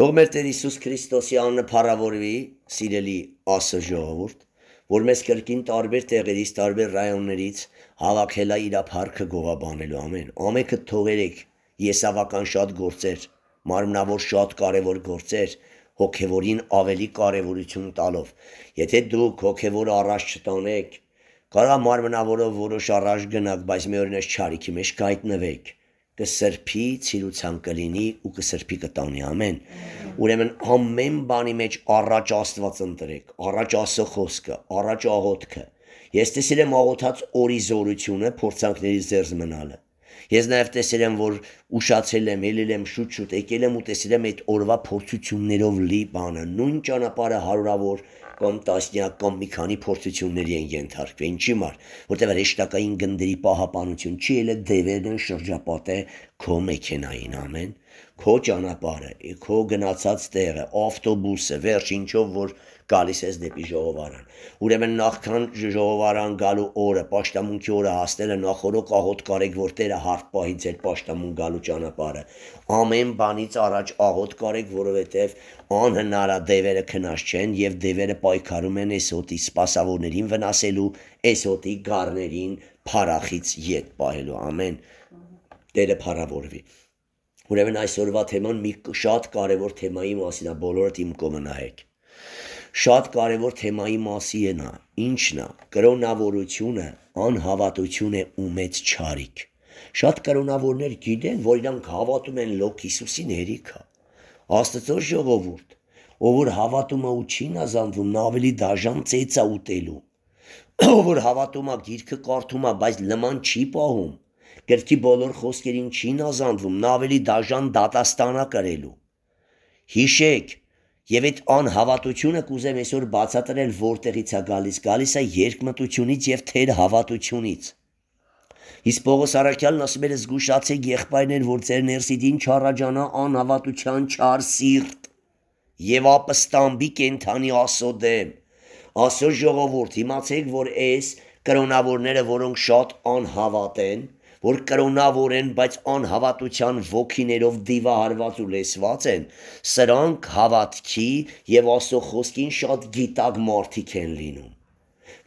Թող մեր Տեր Հիսուս Քրիստոսի անունը փառավորվի, սիրելի ասո ժողովուրդ, որ մեզ կրկին տարբեր տեղերից, տարբեր ռայոններից հավաքելա իր փառքը գողաբանելու ամեն։ Ամենքը թողերեք եսավական շատ գործեր, մարմնավոր շատ կարևոր գործեր, հոգևորին ավելի կարևորություն տալով։ Եթե դուք հոգևորը առաջ չտանեք, կարա մարմնավորով որոշ առաջ գնաք, բայց մի օրինակ չարիքի մեջ կհայտնվեք կսրբի ցիրուցան կլինի ու կսրբի կտանի ամեն։ Ուրեմն ամեն բանի մեջ առաջ Աստված ընտրեք, առաջ ասո խոսքը, առաջ աղոթքը։ Ես տեսել եմ աղոթած օրի զորությունը, փորձանքներից ձերզ մնալը։ Ես նաև տեսել եմ, որ ուշացել եմ, ելել եմ շուտ-շուտ, եկել եմ ու տեսել եմ այդ օրվա փորձություններով լի բանը, նույն ճանապարհը հարյուրավոր կամ տասնյակ կամ մի քանի փորձությունների են ենթարկվել։ Ինչի՞ մար, որտեղ հեշտակային գնդերի պահապանություն չի ելը դևերն են շրջապատե քո մեքենային ամեն, քո ճանապարհը, քո գնացած տեղը, ավտոբուսը, վերջինչով որ գալիս ես դեպի ժողովարան։ Ուրեմն նախքան ժողովարան գալու օրը, աշտամունքի օրը հասնելը նախորոք աղոտ կարեք, որ Տերը հարթ պահի ձեր աշտամուն գալու ճանապարհը։ Ամեն բանից առաջ աղոտ կարեք, որովհետև անհնար է դևերը քնած չեն եւ դևերը պայքարում են էսոտի սպասավորներին վնասելու, էսոտի գառներին փարախից յետ պահելու։ Ամեն Տերը փառավորվի։ Ուրեմն այսօրվա թեման մի շատ կարևոր թեմայի մասին է, բոլորդ իմ կողմը նայեք շատ կարևոր թեմայի մասի է նա։ Ինչն է։ Կրոնավորությունը անհավատություն է ու մեծ չարիք։ Շատ կրոնավորներ գիտեն, որ իրանք հավատում են Լոկ Հիսուսին հերիքա։ Աստծո ժողովուրդ, ով որ հավատում է ու չի նազանվում, նա ավելի դաժան ծեծ է ուտելու։ Ով որ հավատում է, գիրքը կարդում է, բայց լման չի պահում, գրքի բոլոր խոսքերին չի նազանվում, նա ավելի դաժան դատաստանա կրելու։ Հիշեք, Եվ այդ անհավատությունը կուզեմ այսօր բացատրել որտեղից է գալիս, գալիս է երկմտությունից եւ թեր հավատությունից։ Իսկ Պողոս Արաքյալն ասում էր զգուշացեք եղբայրներ, որ ձեր ներսիդին չառաջանա անհավատության չար սիրտ եւ ապստամբի կենթանի ասո դեմ։ Ասո ժողովուրդ, իմացեք, որ այս կրոնավորները, որոնք շատ անհավատ են, որ կրոնավոր են, բայց անհավատության ոգիներով դիվահարված ու լեսված են, սրանք հավատքի եւ Աստծո խոսքին շատ գիտակ մարդիկ են լինում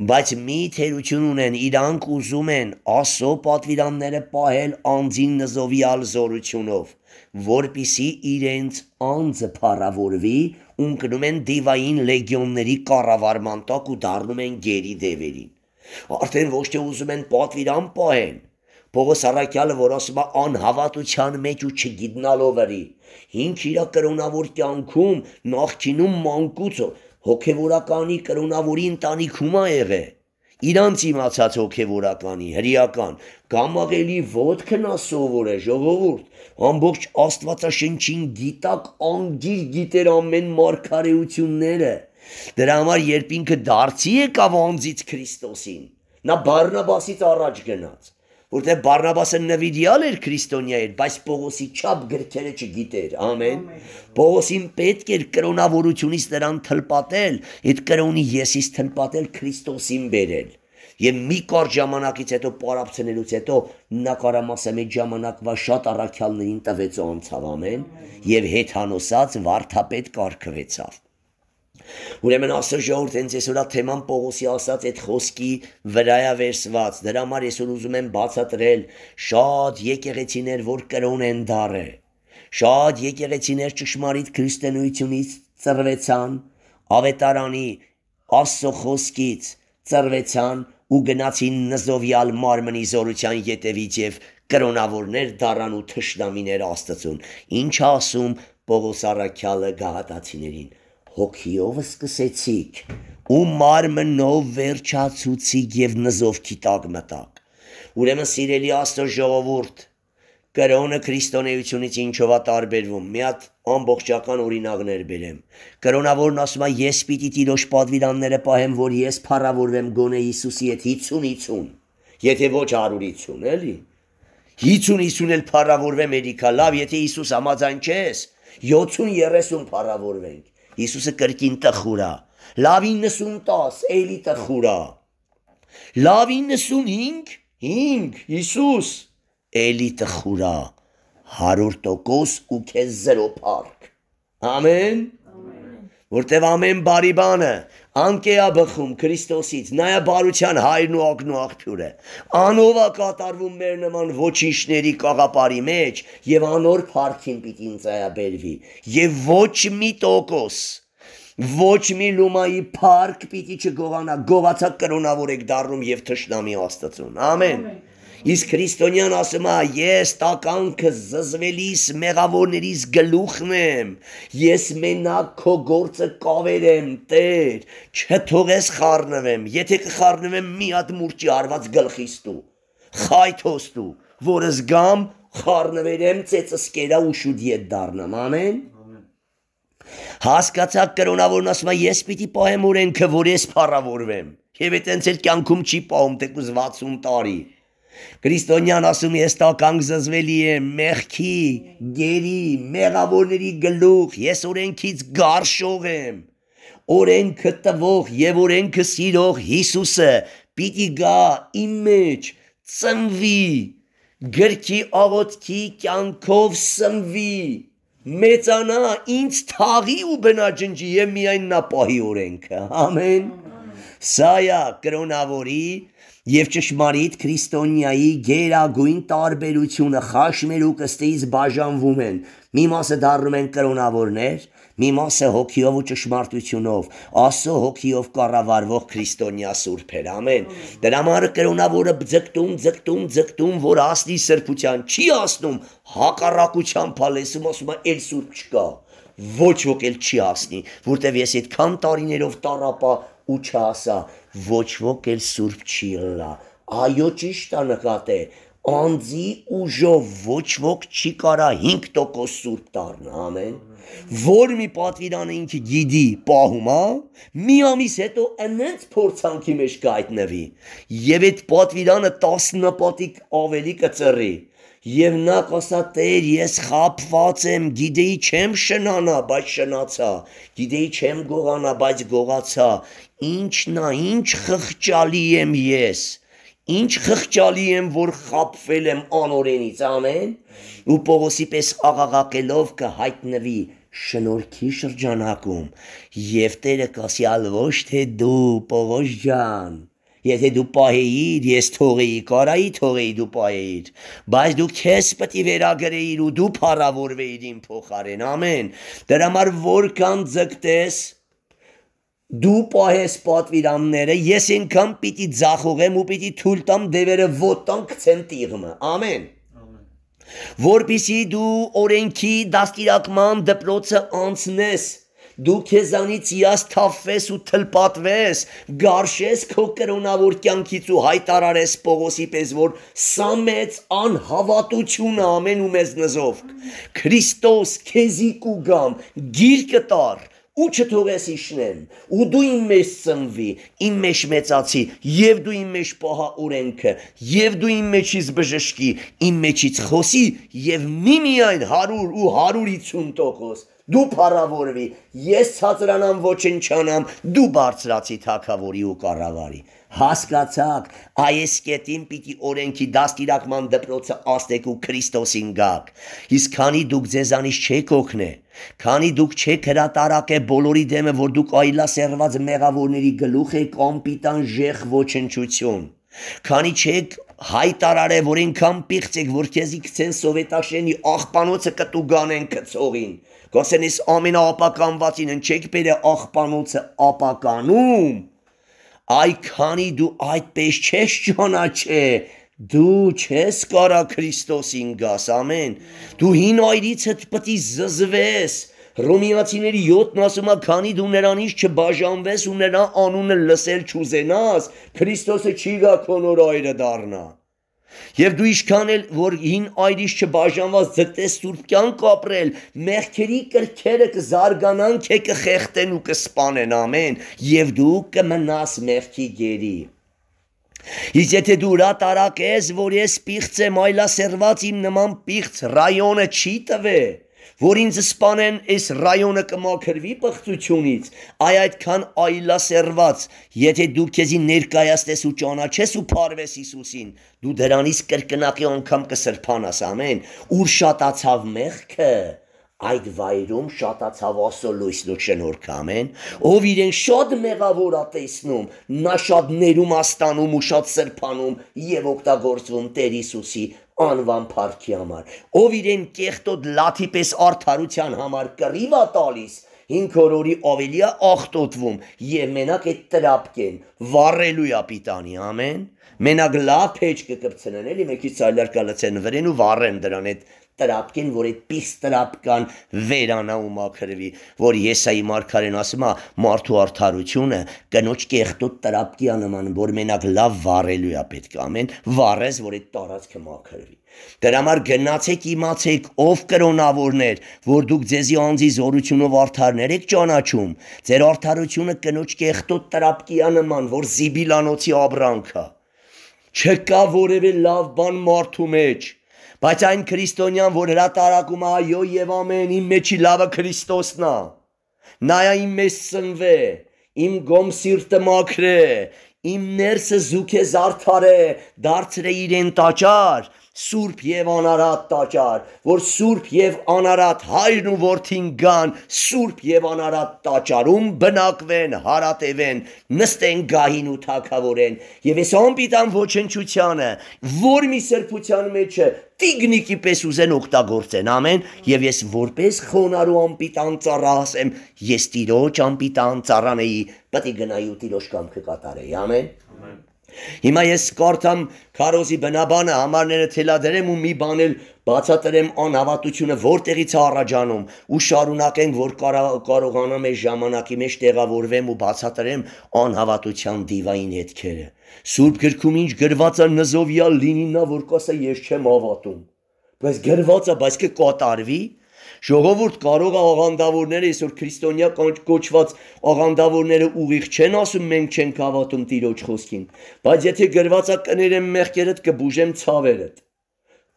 բայց մի թերություն ունեն, իրանք ուզում են ասո պատվիրանները պահել անձին նզովյալ զորությունով, որբիսի իրենց անձը փառավորվի, ունկնում են դիվային լեգիոնների կառավարման տակ ու դառնում են գերի դևերին։ Արդեն ոչ թե ուզում են պատվիրան պահեն, Պողոս Արաքյալը, որ ասում է անհավատության մեջ ու չգիտնալով էի, հինչ իր կրոնավոր կյանքում նախկինում մանկուց հոգևորականի կրոնավորի ընտանիքում ա եղե։ Իրանց իմացած հոգևորականի, հրիական, գամաղելի ոդքն ա սովորե ժողովուրդ, ամբողջ աստվածաշնչին գիտակ անգիր գիտեր ամեն մարգարեությունները։ Դրա համար երբ ինքը դարձի եկավ անձից Քրիստոսին, նա Բարնաբասից առաջ գնաց որտեղ Բարնաբասը նվիրյալ էր քրիստոնյա էր, բայց Պողոսի չափ գրքերը չգիտեր։ Ամեն։ Պողոսին պետք էր կրոնավորությունից նրան թլպատել, այդ կրոնի եսից թլպատել Քրիստոսին բերել։ Եվ մի կար ժամանակից հետո պարապցնելուց հետո նա կարամասը մեջ ժամանակվա շատ առաքյալներին տվեց անցավ ամեն եւ հետ հանոսած վարթապետ կարգվեցավ։ Ուրեմն ասո ժողովուրդ հենց այսօր ա թեման Պողոսի ասած այդ խոսքի վրա է վերսված։ Դրա համար այսօր ուզում եմ բացատրել շատ եկեղեցիներ, որ կրոն են դարը։ Շատ եկեղեցիներ ճշմարիտ քրիստոնեությունից ծրվեցան, ավետարանի Աստծո խոսքից ծրվեցան ու գնացին նզովյալ մարմնի զորության յետևից եւ կրոնավորներ դառան ու թշնամիներ Աստծուն։ Ինչ ասում Պողոս Արաքյալը գահատացիներին հոգիով սկսեցիք ու մարմնով վերջացուցիք եւ նզովքի տակ մտակ։ Ուրեմն սիրելի Աստծո ժողովուրդ, Կրոնը քրիստոնեությունից ինչով է տարբերվում։ Մի հատ ամբողջական օրինակներ բերեմ։ Կրոնավորն ասում է՝ ես պիտի Տիրոջ падվիրանները պահեմ, որ ես փառավորվեմ գոնե Հիսուսի հետ 50-50։ Եթե ոչ 100-50, էլի։ 50-50 էլ փառավորվեմ երիկա, լավ, եթե Հիսուս համաձայն չես, 70-30 փառավորվենք։ Հիսուսը կրկին տխուր է։ Լավ 90-10, էլի տխուր է։ Լավ 95, 5, Հիսուս, էլի տխուր է։ 100% ու քեզ 0 փառք։ Ամեն։ Ամեն որտեվ ամեն բարի բանը անկեա բխում Քրիստոսից, նայա բարության հայրն ու ակն ու աղբյուրը։ Անովա կատարվում մեր նման ոչինչների կաղապարի մեջ եւ անոր փարքին պիտի ընծայաբերվի եւ ոչ մի տոկոս ոչ մի լումայի փառք պիտի չգողանա գողացած կրոնավոր եք դառնում եւ թշնամի աստծուն ամեն, ամեն. Իսկ քրիստոնյան ասում է, ես տականքը զզվելիս մեղավորներից գլուխն եմ։ Ես մենակ քո գործը կավերեմ, Տեր, չթողես խառնվեմ։ Եթե կխառնվեմ, մի հատ մուրճի արված գլխիս տու։ Խայթոս տու, որը զգամ խառնվերեմ, ծեծս կերա ու շուտ ետ դառնամ։ Ամեն։ Հասկացա կրոնավորն ասում է ես պիտի պահեմ օրենքը, որ ես փառավորվեմ։ Եվ այտենց էլ կյանքում չի պահում, թեկուզ 60 տարի։ Քրիստոնյան ասում ես տականք զզվելի եմ, մեղքի, գերի, մեղավորների գլուխ, ես օրենքից գարշող եմ։ Օրենքը տվող եւ օրենքը սիրող Հիսուսը պիտի գա իմ մեջ, ծնվի, գրքի աղոթքի կյանքով սնվի, մեծանա ինձ թաղի ու բնաջնջի եւ միայն նա պահի օրենքը։ Ամեն։ Սա է կրոնավորի Եվ ճշմարիտ քրիստոնյայի գերագույն տարբերությունը խաշմերու կստից բաժանվում են։ Մի մասը դառնում են կրոնավորներ, մի մասը հոգիով ու ճշմարտությունով, աստծո հոգիով կառավարվող քրիստոնյա սուրբեր։ Ամեն։ Դրա համար կրոնավորը ձգտում, ձգտում, ձգտում, որ աստի սրբության չի ասնում, հակառակությամբ ալեսում ասում է, «Էլ սուրբ չկա»։ Ոչ ոք էլ չի ասնի, որտեվ ես այդքան տարիներով տարապա ու չասա, ոչ ոք էլ սուրբ չի ըլլա։ Այո, ճիշտ է նկատե, անձի ուժով ոչ ոք չի կարա 5% սուրբ դառնա, ամեն։ Որ մի պատվիրանը ինքը գիդի պահում, հա, մի ամիս հետո այնց փորձանքի մեջ կհայտնվի, եւ այդ պատվիրանը 10 նպատիկ ավելի կծռի։ կա Եվ նա կասա Տեր, ես խապված եմ, գիտեի չեմ շնանա, բայց շնացա, գիտեի չեմ գողանա, բայց գողացա։ Ինչն է, ինչ խղճալի եմ ես։ Ինչ խղճալի եմ, որ խապվել եմ անօրենից, ամեն։ Ու Պողոսի պես աղաղակելով կհայտնվի շնորհքի շրջանակում եւ Տերը կասի ալ ոչ թե դու, Պողոս ջան, Եթե դու պահեիր, ես թողեի, կարայի թողեի դու պահեիր, բայց դու քեզ պետք է վերագրեիր ու դու փառավորվեիր իմ փոխարեն։ Ամեն։ Դրա համար որքան ձգտես, դու պահես պատվիրանները, ես ինքան պիտի ձախողեմ ու պիտի թույլ տամ դևերը ոտան գցեն տիղմը։ Ամեն որպիսի դու օրենքի դաստիարակման դպրոցը անցնես դու քեզանից հիասթափվես ու թլպատվես, գարշես քո կրոնավոր կյանքից ու հայտարարես Պողոսի պես, որ սա մեծ անհավատություն է ամեն ու մեզ նզով։ Քրիստոս քեզի կուգամ, գիրկը տար, ու չթողես իշնեն ու դու իմ մեջ ծնվի իմ մեջ մեծացի եւ դու իմ մեջ պահա օրենքը եւ դու իմ մեջից բժշկի իմ մեջից խոսի եւ միմիայն 100 ու 150% դու փառավորվի, ես ցածրանամ ոչնչանամ, դու բարձրացի թակավորի ու կառավարի։ Հասկացաք, այս կետին պիտի օրենքի դաստիարակման դպրոցը աստեք ու Քրիստոսին գաք։ Իսկ քանի դուք ձեզանից չեք օգնե, քանի դուք չեք հրատարակե բոլորի դեմը, որ դուք այլասերված մեղավորների գլուխ եք անպիտան ժեղ ոչնչություն։ Քանի չեք հայտարարե, որ ինքան պիղծ եք, որ քեզի գցեն սովետաշենի աղբանոցը կտու գանեն կծողին։ կտ կասենիս ամենաապականվածին ընչեքբերը աղբանոցը ապականում, այքանի դու այդպես չես ճանաչե, դու չես կարա Քրիստոսին գաս, ամեն, դու հին այրիցդ պտի զզվես, Ռոմիացիների 7-ն ասում է, քանի դու նրանից չբաժանվես ու նրա անունը լսել չուզենաս, Քրիստոսը չի գա քո նոր այրը դառնա։ դա Եվ դու ինչքան էլ որ հին այրից չբաժանված ձգտես սուրբ կյանք ապրել, մեղքերի կրքերը կզարգանան, քե կխեղտեն ու կսպանեն, ամեն, եւ դու կմնաս մեղքի գերի։ Իսկ եթե դու ուրա տարակ ես, որ ես պիղծ եմ, այլասերված իմ նման պիղծ ռայոնը չի տվել, որ ինձ սպանեն այս ռայոնը կմաքրվի պղծությունից, այ այդքան այլասերված, եթե դու քեզի ներկայացնես ու ճանաչես ու փարվես Հիսուսին, դու դրանից կրկնակի անգամ կսրփանաս, ամեն, ուր շատացավ մեղքը, այդ վայրում շատացավ ասոլույսն ու շնորհքամ են, ով իրեն շատ մեղավոր ատեսնում, նա շատ ներում աստանում ու շատ սրբանում եւ օգտագործվում Տեր Հիսուսի անվան փառքի համար, ով իրեն կեղտոտ լաթի պես արդարության համար կռիվա տալիս, 5 օր օրի ավելի է աղտոտվում եւ մենակ այդ տրապկեն վառելու է պիտանի ամեն մենակ լավ փեջ կկպցնեն էլի մեկից այլարկալացեն վրեն ու վառեն դրան այդ տրապկեն, որ այդ պիղծ տրապկան վերանա ու մաքրվի, որ Եսայի մարգարեն ասում է, մարդու արդարությունը կնոջ կեղտոտ տրապկի անման, որ մենակ լավ վառելու է պետք ամեն, վառես, որ այդ տարածքը մաքրվի։ Դրա համար գնացեք իմացեք ով կրոնավորներ, որ դուք ձեզի անձի զորությունով արդարներ եք ճանաչում։ Ձեր արդարությունը կնոջ կեղտոտ տրապկի անման, որ զիբիլանոցի աբրանքա։ Չկա որևէ լավ բան մարդու մեջ։ Բայց այն քրիստոնյան, որ հրատարակում է այո եւ ամեն, իմ մեջի լավը Քրիստոսն է։ Նա է իմ մեջ սնվե, իմ գոմ սիրտը մաքրե, իմ ներսը զուգե զարթարե, դարձրե իրեն տաճար, Սուրբ եւ անարատ տաճար, որ Սուրբ եւ անարատ հայրն ու որդին գան, Սուրբ եւ անարատ տաճարում բնակվեն, հարատևեն, նստեն գահին ու թակավորեն։ Եվ այս անպիտան ոչնչությանը, որ մի սրբության մեջ է, տիգնիկի պես ուզեն օգտագործեն ամեն եւ ես որպես խոնարու ամպիտան ծառահաս եմ ես տիրոջ ամպիտան ծառան էի պետք է գնայի ու տիրոջ կամքը կատարեի ամեն Հիմա ես կարդամ Քարոզի բնաբանը համարները թելադրեմ ու մի բան էլ բացատրեմ անհավատությունը որտեղից է առաջանում ու շարունակենք որ կարողանամ այս ժամանակի մեջ տեղավորվեմ ու բացատրեմ անհավատության դիվային հետքերը։ Սուրբ գրքում ինչ գրված է նզովյալ լինինա որ կասա ես չեմ հավատում։ Բայց գրված է, բայց կկատարվի, կա Ժողովուրդ կարող է աղանդավորները այսօր քրիստոնյա կոչված աղանդավորները ուղիղ չեն ասում, մենք չենք հավատում Տիրոջ խոսքին, բայց եթե գրվածա կներեմ մեղքերդ կբուժեմ ցավերդ։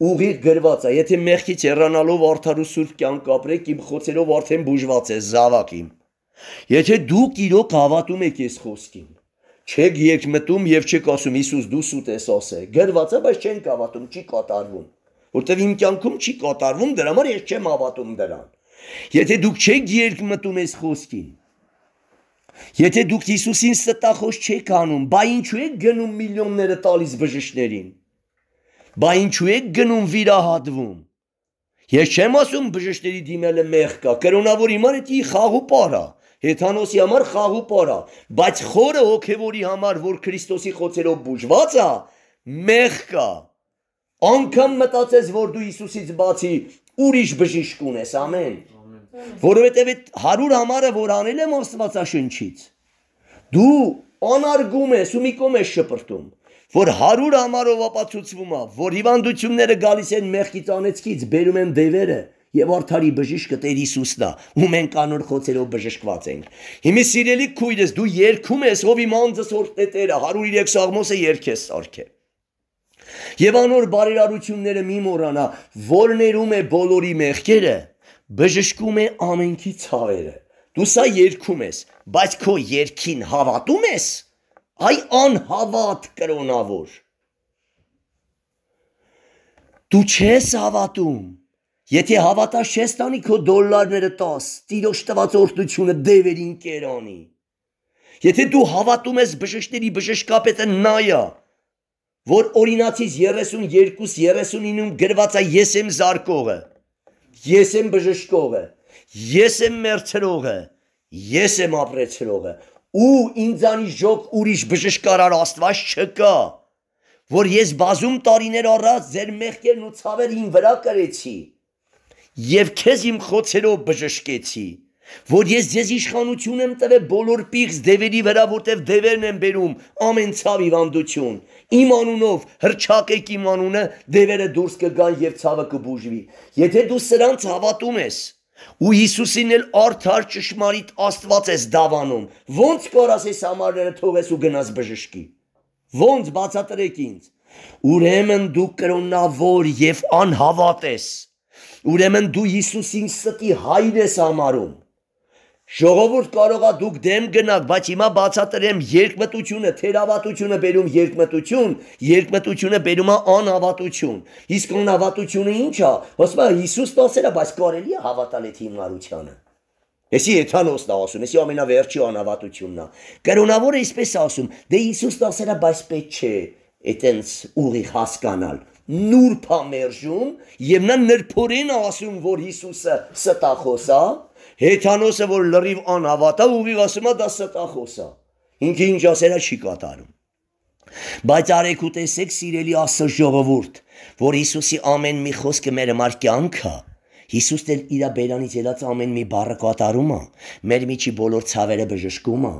Ուղիղ գրվածա, եթե մեղքից հեռանալով արդար ու սուրբ կյանք ապրեք, իմ խոցերով արդեն բուժված է զավակ իմ։ Եթե դուք իրոք հավատում եք այս խոսքին, չեք եկմտում եւ չեք ասում Հիսուս դու սուտ ես ասե։ Գրվածա, բայց չեն հավատում, չի կատարվում որտեվ իմ կյանքում չի կատարվում, դրա համար ես չեմ հավատում դրան։ Եթե դուք չեք երկմտում այս խոսքին, եթե դուք Հիսուսին ստախոս չեք անում, բա ինչու եք գնում միլիոնները տալիս բժիշկներին։ Բա ինչու եք գնում վիրահատվում։ Ես չեմ ասում բժիշկների դիմելը մեղք կա, կրոնավոր հիմար էտի խաղու պարա, հեթանոսի համար խաղու պարա, բայց խորը հոգևորի համար, որ Քրիստոսի խոցերով բուժված է, մեղք կա։ մեղ Անկամ մտածես, որ դու Հիսուսից բացի ուրիշ բժիշկ ունես, ամեն։ Որովհետև այդ 100 համարը, որ անել եմ Աստվածաշնչից, դու անարգում ես ու մի կողմ ես շփրտում, որ 100 համարով ապացուցվում է, որ հիվանդությունները գալիս են մեղքից անեցքից, բերում են դևերը, եւ արդարի բժիշկը Տեր Հիսուսն է, ու մենք անոր խոցերով բժշկված ենք։ Հիմի սիրելի քույրս, դու երկում ես, ով իմ անձս որ Տերը 103 սաղմոսը երկես սարքե։ Եվ անոր բարերարությունները մի մոռանա, որ ներում է բոլորի մեղքերը, բժշկում է ամենքի ցավերը։ Դու սա երկում ես, բայց քո երկին հավատում ես։ Այ անհավատ կրոնավոր։ Դու չես հավատում։ Եթե հավատաս չես տանի քո դոլարները 10, տիրոջ տված օրդությունը դևերին կերանի։ Եթե դու հավատում ես բժշկների բժշկապետը նայա, որ օրինացից 32-39-ում գրված է ես եմ զարկողը, ես եմ բժշկողը, ես եմ մերցրողը, ես եմ ապրեցրողը, ու ինձանի ժոք ուրիշ բժշկարար աստված չկա, որ ես բազում տարիներ առած ձեր մեղքերն ու ցավեր իմ վրա կրեցի, եւ քեզ իմ խոցերով բժշկեցի, որ ես ձեզ իշխանություն եմ տվել բոլոր պիղծ դևերի վրա, որտև դևերն են բերում ամեն ցավ հիվանդություն։ Իմ անունով հրճակեք իմ անունը, դևերը դուրս կգան եւ ցավը կբուժվի։ Եթե դու սրանց հավատում ես, ու Հիսուսին էլ արդար ճշմարիտ Աստված ես դավանում, ո՞նց կորաս այս համարները թողես ու գնաս բժշկի։ Ո՞նց բացատրեք ինձ։ Ուրեմն դու կրոնավոր եւ անհավատ ես։ Ուրեմն դու Հիսուսին ստի հայր ես համարում Ժողովուրդ կարողա դուք դեմ գնաք, բայց հիմա բացատրեմ երկմտությունը, թերավատությունը բերում երկմտություն, երկմտությունը բերում է անհավատություն։ Իսկ անհավատությունը ի՞նչ է։ Ոսմա Հիսուսն ասել է, բայց կարելի է հավատալ այդ հիմարությանը։ Էսի եթանոսն է ասում, էսի ամենավերջի անհավատությունն է։ Կրոնավորը այսպես ասում, դե Հիսուսն ասել է, բայց պետք չէ այտենց ուղիղ հասկանալ նուրբ է մերժում եւ նա նրբորեն ասում որ Հիսուսը ստախոս է Հեթանոսը, որ լրիվ անհավատա, ուղիղ ասում է դա ստախոս է։ Ինքը ինչ ասերա չի կատարում։ Բայց արեք ու տեսեք, սիրելի Աստծո ժողովուրդ, որ Հիսուսի ամեն մի խոսքը մեր համար կյանք է։ Հիսուսն էլ իր բերանից ելած ամեն մի բառը կատարում է, մեր միջի բոլոր ցավերը բժշկում է,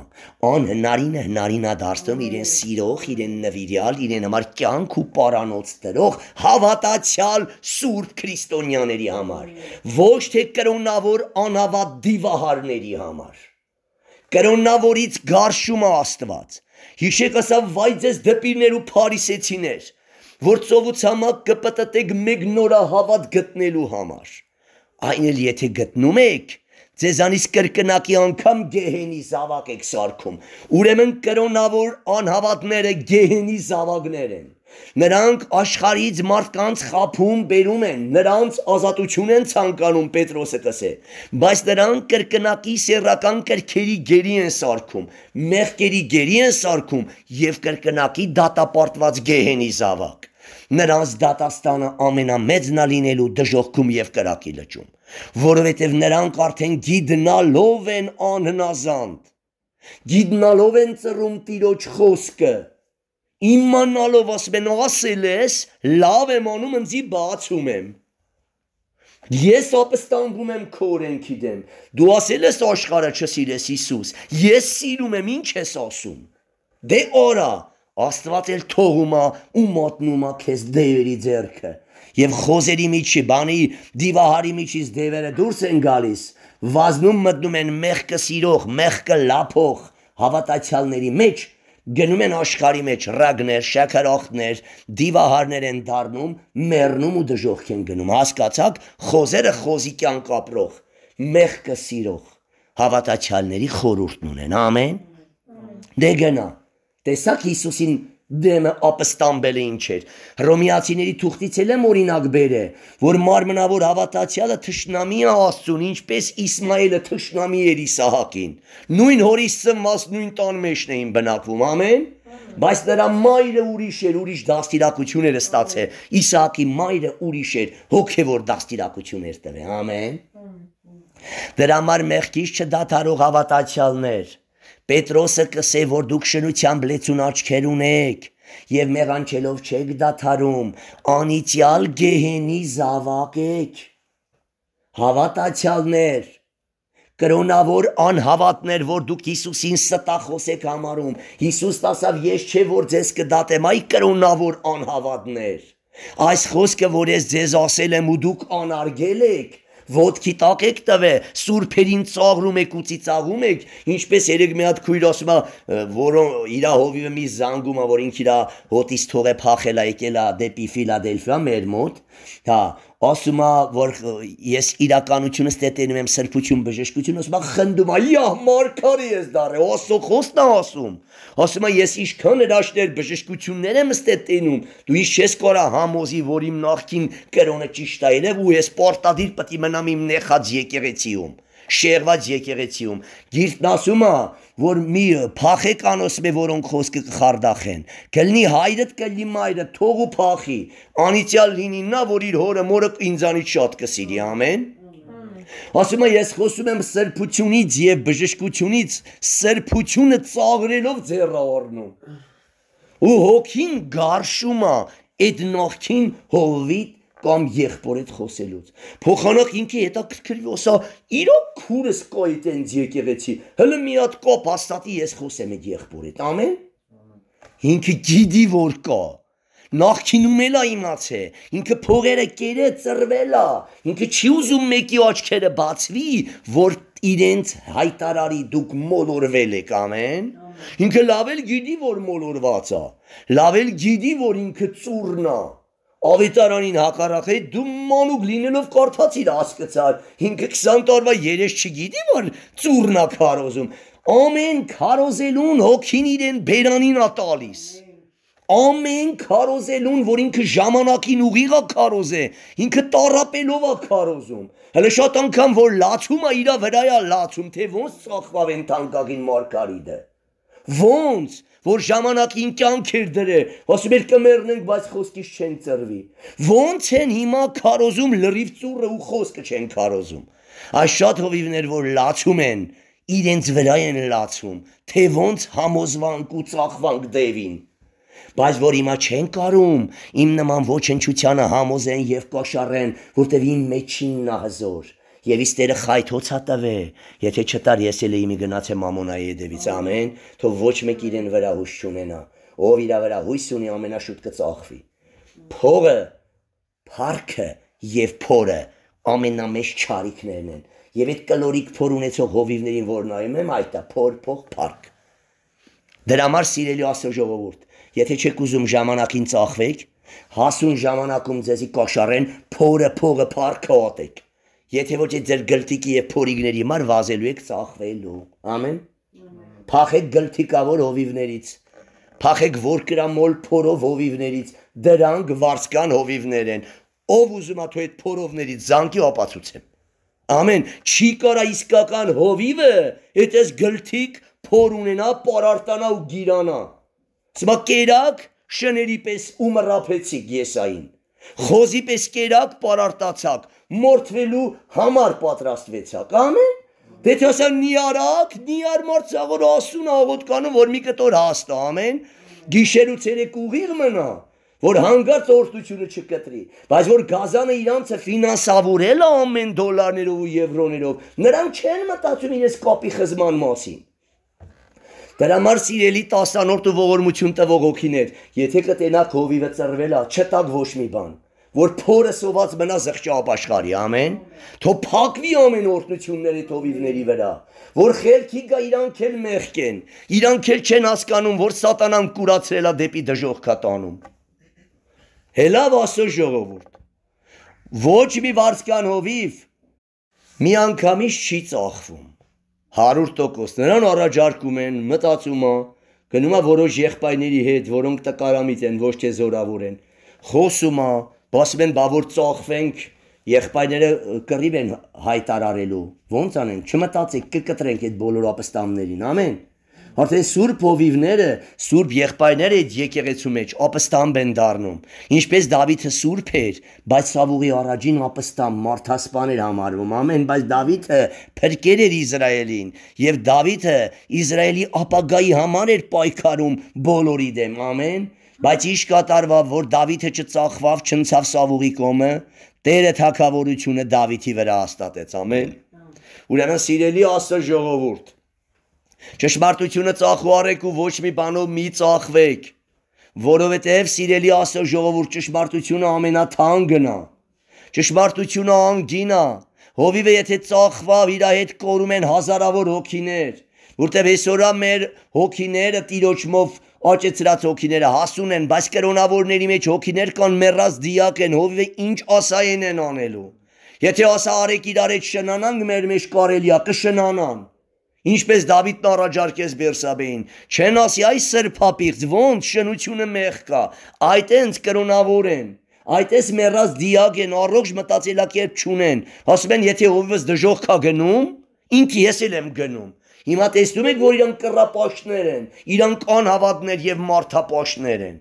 անհնարինը հնարին է դարձնում իրեն սիրող, իրեն նվիրյալ, իրեն համար կյանք ու պարանոց տրող հավատացյալ սուրբ քրիստոնյաների համար, ոչ թե կրոնավոր անհավատ դիվահարների համար։ Կրոնավորից գարշում է Աստված։ Հիշեք ասա վայձես դպիրներ ու փարիսեցիներ, որ ծովուց համակ կպտտեք մեկ նորահավատ գտնելու համար։ Այն էլ եթե գտնում եք, ձեզանից կրկնակի անգամ գեհենի զավակ եք սարքում։ Ուրեմն կրոնավոր անհավատները գեհենի զավակներ են։ Նրանք աշխարից մարդկանց խափում բերում են, նրանց ազատություն են ցանկանում Պետրոսը տսե, բայց նրանք կրկնակի սերական կրքերի գերի են սարքում, մեղքերի գերի են սարքում եւ կրկնակի դատապարտված գեհենի զավակ նրանց դատաստանը ամենամեծնա լինելու դժողքում եւ կրակի լճում, որովհետեւ նրանք արդեն գիդնալով են անհնազանդ, գիդնալով են ծռում Տիրոջ խոսքը, իմանալով ասում են ասել ես, լավ եմ անում, ինձի բացում եմ։ Ես ապստամբում եմ քո օրենքի դեմ։ Դու ասել ես աշխարհը չսիրես Հիսուս։ Ես սիրում եմ, ինչ ես ասում։ Դե օրա, Աստված էլ թողում է ու մոտնում է քեզ դևերի ձեռքը։ Եվ խոզերի միջի, բանի դիվահարի միջից դևերը դուրս են գալիս, վազնում մտնում են մեղքը սիրող, մեղքը լափող հավատացյալների մեջ, գնում են աշխարի մեջ ռագներ, շաքարախտներ, դիվահարներ են դառնում, մեռնում ու դժոխք են գնում։ Հասկացաք, խոզերը խոզի կյանք ապրող, մեղքը սիրող հավատացյալների խորհուրդն ունեն։ Ամեն։ Դե գնա։ Ա Տեսակ Հիսուսին դեմը ապստամբելը ինչ էր։ Հռոմեացիների թուղթից էլ եմ օրինակ բերե, որ մարմնավոր հավատացյալը թշնամի է Աստծուն, ինչպես Իսմայելը թշնամի էր Իսահակին։ Նույն հորից ծնված նույն տան մեջն էին բնակվում, ամեն։ Բայց նրա մայրը ուրիշ էր, ուրիշ դաստիարակություն էր ստացել։ Իսահակի մայրը ուրիշ էր, հոգևոր դաստիարակություն էր տվել, ամեն։ Դրա համար մեղքից չդադարող հավատացյալներ Պետրոսը կսե, որ դուք շնությամբ լեցուն աչքեր ունեք եւ մեղանչելով չեք դաթարում, անիցյալ գեհենի զավակեք։ Հավատացյալներ, կրոնավոր անհավատներ, որ դուք Հիսուսին ստախոս եք համարում։ Հիսուսն ասավ. Ես չէ որ ձեզ կդատեմ, այ կրոնավոր անհավատներ։ Այս խոսքը, որ ես ձեզ ասել եմ ու դուք անարգել եք, ոդքի տակ եք տվե, սուրբերին ծաղրում եք ու ծիծաղում եք, ինչպես երեք մի հատ քույր ասում է, որոն իր հովիվը մի զանգում է, որ ինք իր հոտից թող է փախել ա եկել ա դեպի Ֆիլադելֆիա մեր մոտ, հա, ասում է որ ես իրականությունս դետենում եմ սրբություն բժշկություն ասում է խնդում է յա մարգարի ես դարը օսո խոսնա ասում ասում է ես ինչքան հրաշներ բժշկություններ եմ ստետենում դու ինչ ես կորա համոզի որ իմ նախքին կրոնը ճիշտ է ելև ու ես պարտադիր պետք է մնամ իմ նեխած եկեղեցիում շեղված եկեղեցիում գիրտն ասում է որ մի փախե կանոս մե որոնք խոսքը կխարդախեն կլնի հայրդ կլնի մայրը թող ու փախի անիցյալ լինի նա որ իր հորը մորը ինձանից շատ կսիրի ամեն Ասում եմ ես խոսում եմ սրբությունից եւ բժշկությունից սրբությունը ծաղրելով ձեռա առնում ու հոգին գարշում է այդ նախքին հովիտ կամ եղբորդ խոսելուց։ Փոխանակ ինքի հետա քրքրվի, սա իրոք քուրս կոյ տենց եկեղեցի։ Հələ մի հատ կոպ հաստատի ես խոսեմ այդ եղբորդ, ամեն։ Ինքը գիտի որ կա։ Նախքինում էլա իմացե, ինքը փողերը կերե ծրվելա, ինքը չի ուզում մեկի աչքերը բացվի, որ իրենց հայտարարի դուք մոլորվել եք ամեն։ Ինքը լավ էլ գիտի որ մոլորված է։ Լավ էլ գիտի որ ինքը ծուռն է ավետարանին հակառակ է դու մանուկ լինելով կարդացիր ասկցար 5-20 տարվա երես չգիտի որ ծուրնա քարոզում ամեն քարոզելուն հոգին իրեն բերանին ա տալիս ամեն քարոզելուն որ ինքը ժամանակին ուղիղա քարոզե ինքը տարապելով ա քարոզում հələ շատ անգամ որ լացում ա իրա վրա ա լացում թե ոնց ծախվավ են թանկագին մարգարիդը ոնց որ ժամանակին կյանք էր դրել, ասում էր կմեռնենք, բայց խոսքից չեն ծրվի։ Ոնց են հիմա քարոզում լրիվ ծուռը ու խոսքը չեն քարոզում։ Այս շատ հովիվներ, որ լացում են, իրենց վրա են լացում, թե ոնց համոզվանք ու ծախվանք Դևին։ Բայց որ հիմա չեն կարում, իմ նման ոչնչությանը համոզեն եւ կաշառեն, որտեւ ին մեջին նա հզոր եւ իստերը խայթոց հատավե, եթե չտար ես էլ էի մի գնացե մամոնայի հետևից, ամեն, թող ոչ մեկ իրեն վրա հույս չունենա, ով իրա վրա հույս ունի ամենաշուտ կծախվի։ Փողը, փառքը եւ փորը ամենամեծ ճարիքներն են։ Եվ այդ կլորիկ փոր ունեցող հովիվներին որ նայում եմ, այդ է փոր, փող, փառք։ Դրա համար սիրելի աստծո ժողովուրդ, եթե չեք ուզում ժամանակին ծախվեք, հասուն ժամանակում ձեզի կաշառեն, փորը, փողը, փառքը ատեք։ Եթե ոչ այդ ձեր գլտիկի եւ փորիգների մար վազելու եք ծախվելու։ Ամեն։ Փախեք գլտիկավոր հովիվներից։ Փախեք որ գրամոլ փորով հովիվներից։ Դրանք վարսկան հովիվներ են։ Ով ուզում աթու այդ փորովներից զանգի ապացուցեմ։ Ամեն, չի կարա իսկական հովիվը, այդ էս գլթիկ փոր ունենա, պարարտանա ու գիրանա։ Հիմա կերակ շների պես ու մռափեցիկ եսային։ Խոզի պես կերակ պարարտացակ, մորթվելու համար պատրաստվեցակ, ամեն։ Դե թե ասա նի արակ, նի արմար ծաղոր ասուն աղոտկանը, որ մի կտոր հաստա, ամեն։ Գիշերու ցերեկ ուղիղ մնա, որ հանգարց օրտությունը չկտրի, բայց որ գազանը իրանցը ֆինանսավորել է ամեն դոլարներով ու եվրոներով, նրանք չեն մտածում իրենց կապի խզման մասին։ Դրա համար սիրելի տասանորդ ու ողորմություն տվող ոգիներ, եթե կտենաք հովիվը ծրվելա, չտակ ոչ մի բան, որ փորը սոված մնա զղջա ապաշխարի, ամեն, թո փակվի ամեն օրտնությունների թովիվների վրա, որ խելքի գա իրանք էլ մեղք են, իրանք էլ չեն հասկանում, որ սատանան կուրացրելա դեպի դժողքա տանում։ Հելավ ասո ժողովուրդ, ոչ մի վարձկան հովիվ մի անգամից չի ծախվում 100%։ Նրան առաջարկում են, մտածում է, գնում է որոշ եղբայրների հետ, որոնք տկարամիտ են, ոչ թե զորավոր են։ Խոսում է, ասում են, բա որ ծախվենք, եղբայրները կռիվ են հայտարարելու։ Ոնց անենք, չմտածեք, կկտրենք այդ բոլոր ապստամներին։ Ամեն։ Արդեն Սուրբ Հովիվները, Սուրբ եղբայրները այդ եկեղեցու մեջ ապստամբ են դառնում։ Ինչպես Դավիթը Սուրբ էր, բայց Սավուղի առաջին ապստամբ մարդասպան էր համարվում։ Ամեն, բայց Դավիթը փրկեր էր Իսրայելին, եւ Դավիթը Իսրայելի ապագայի համար էր պայքարում բոլորի դեմ։ Ամեն։ Բայց ինչ կատարվավ, որ Դավիթը չծախվավ, չընցավ Սավուղի կողմը, Տերը թակավորությունը Դավիթի վրա հաստատեց։ Ամեն։ Ուրեմն սիրելի Աստծո ժողովուրդ, Ճշմարտությունը ծախուարեք ու ոչ մի բանով մի ծախվեք, որովհետև սիրելի Աստծո ժողովուրդ ճշմարտությունը ամենաթանգն է։ Ճշմարտությունը անգին է։ Հովիվը եթե ծախվա, իր հետ կորում են հազարավոր հոգիներ, որտեղ այսօրա մեր հոգիները տիրոջմով աճեցրած հոգիները հասուն են, բայց կրոնավորների մեջ հոգիներ կան մեռած դիակ են, հովիվը ինչ ասային են անելու։ Եթե ասա արեք իրար հետ շնանանք, մեր մեջ կարելիա կշնանան։ Ինչպես Դավիթն առաջարկեց Բերսաբեին, չեն ասի այս սրփապիղծ ոնց շնությունը մեղ կա, այդ ենց կրոնավոր են։ Այդտես մեռած դիակ են, առողջ մտածելակերպ չունեն։ Ասում են, եթե ովս դժող կա գնում, ինքի ես էլ եմ գնում։ Հիմա տեսնում եք, որ իրանք կռապաշտներ են, իրանք անհավատներ եւ մարդապաշտներ են։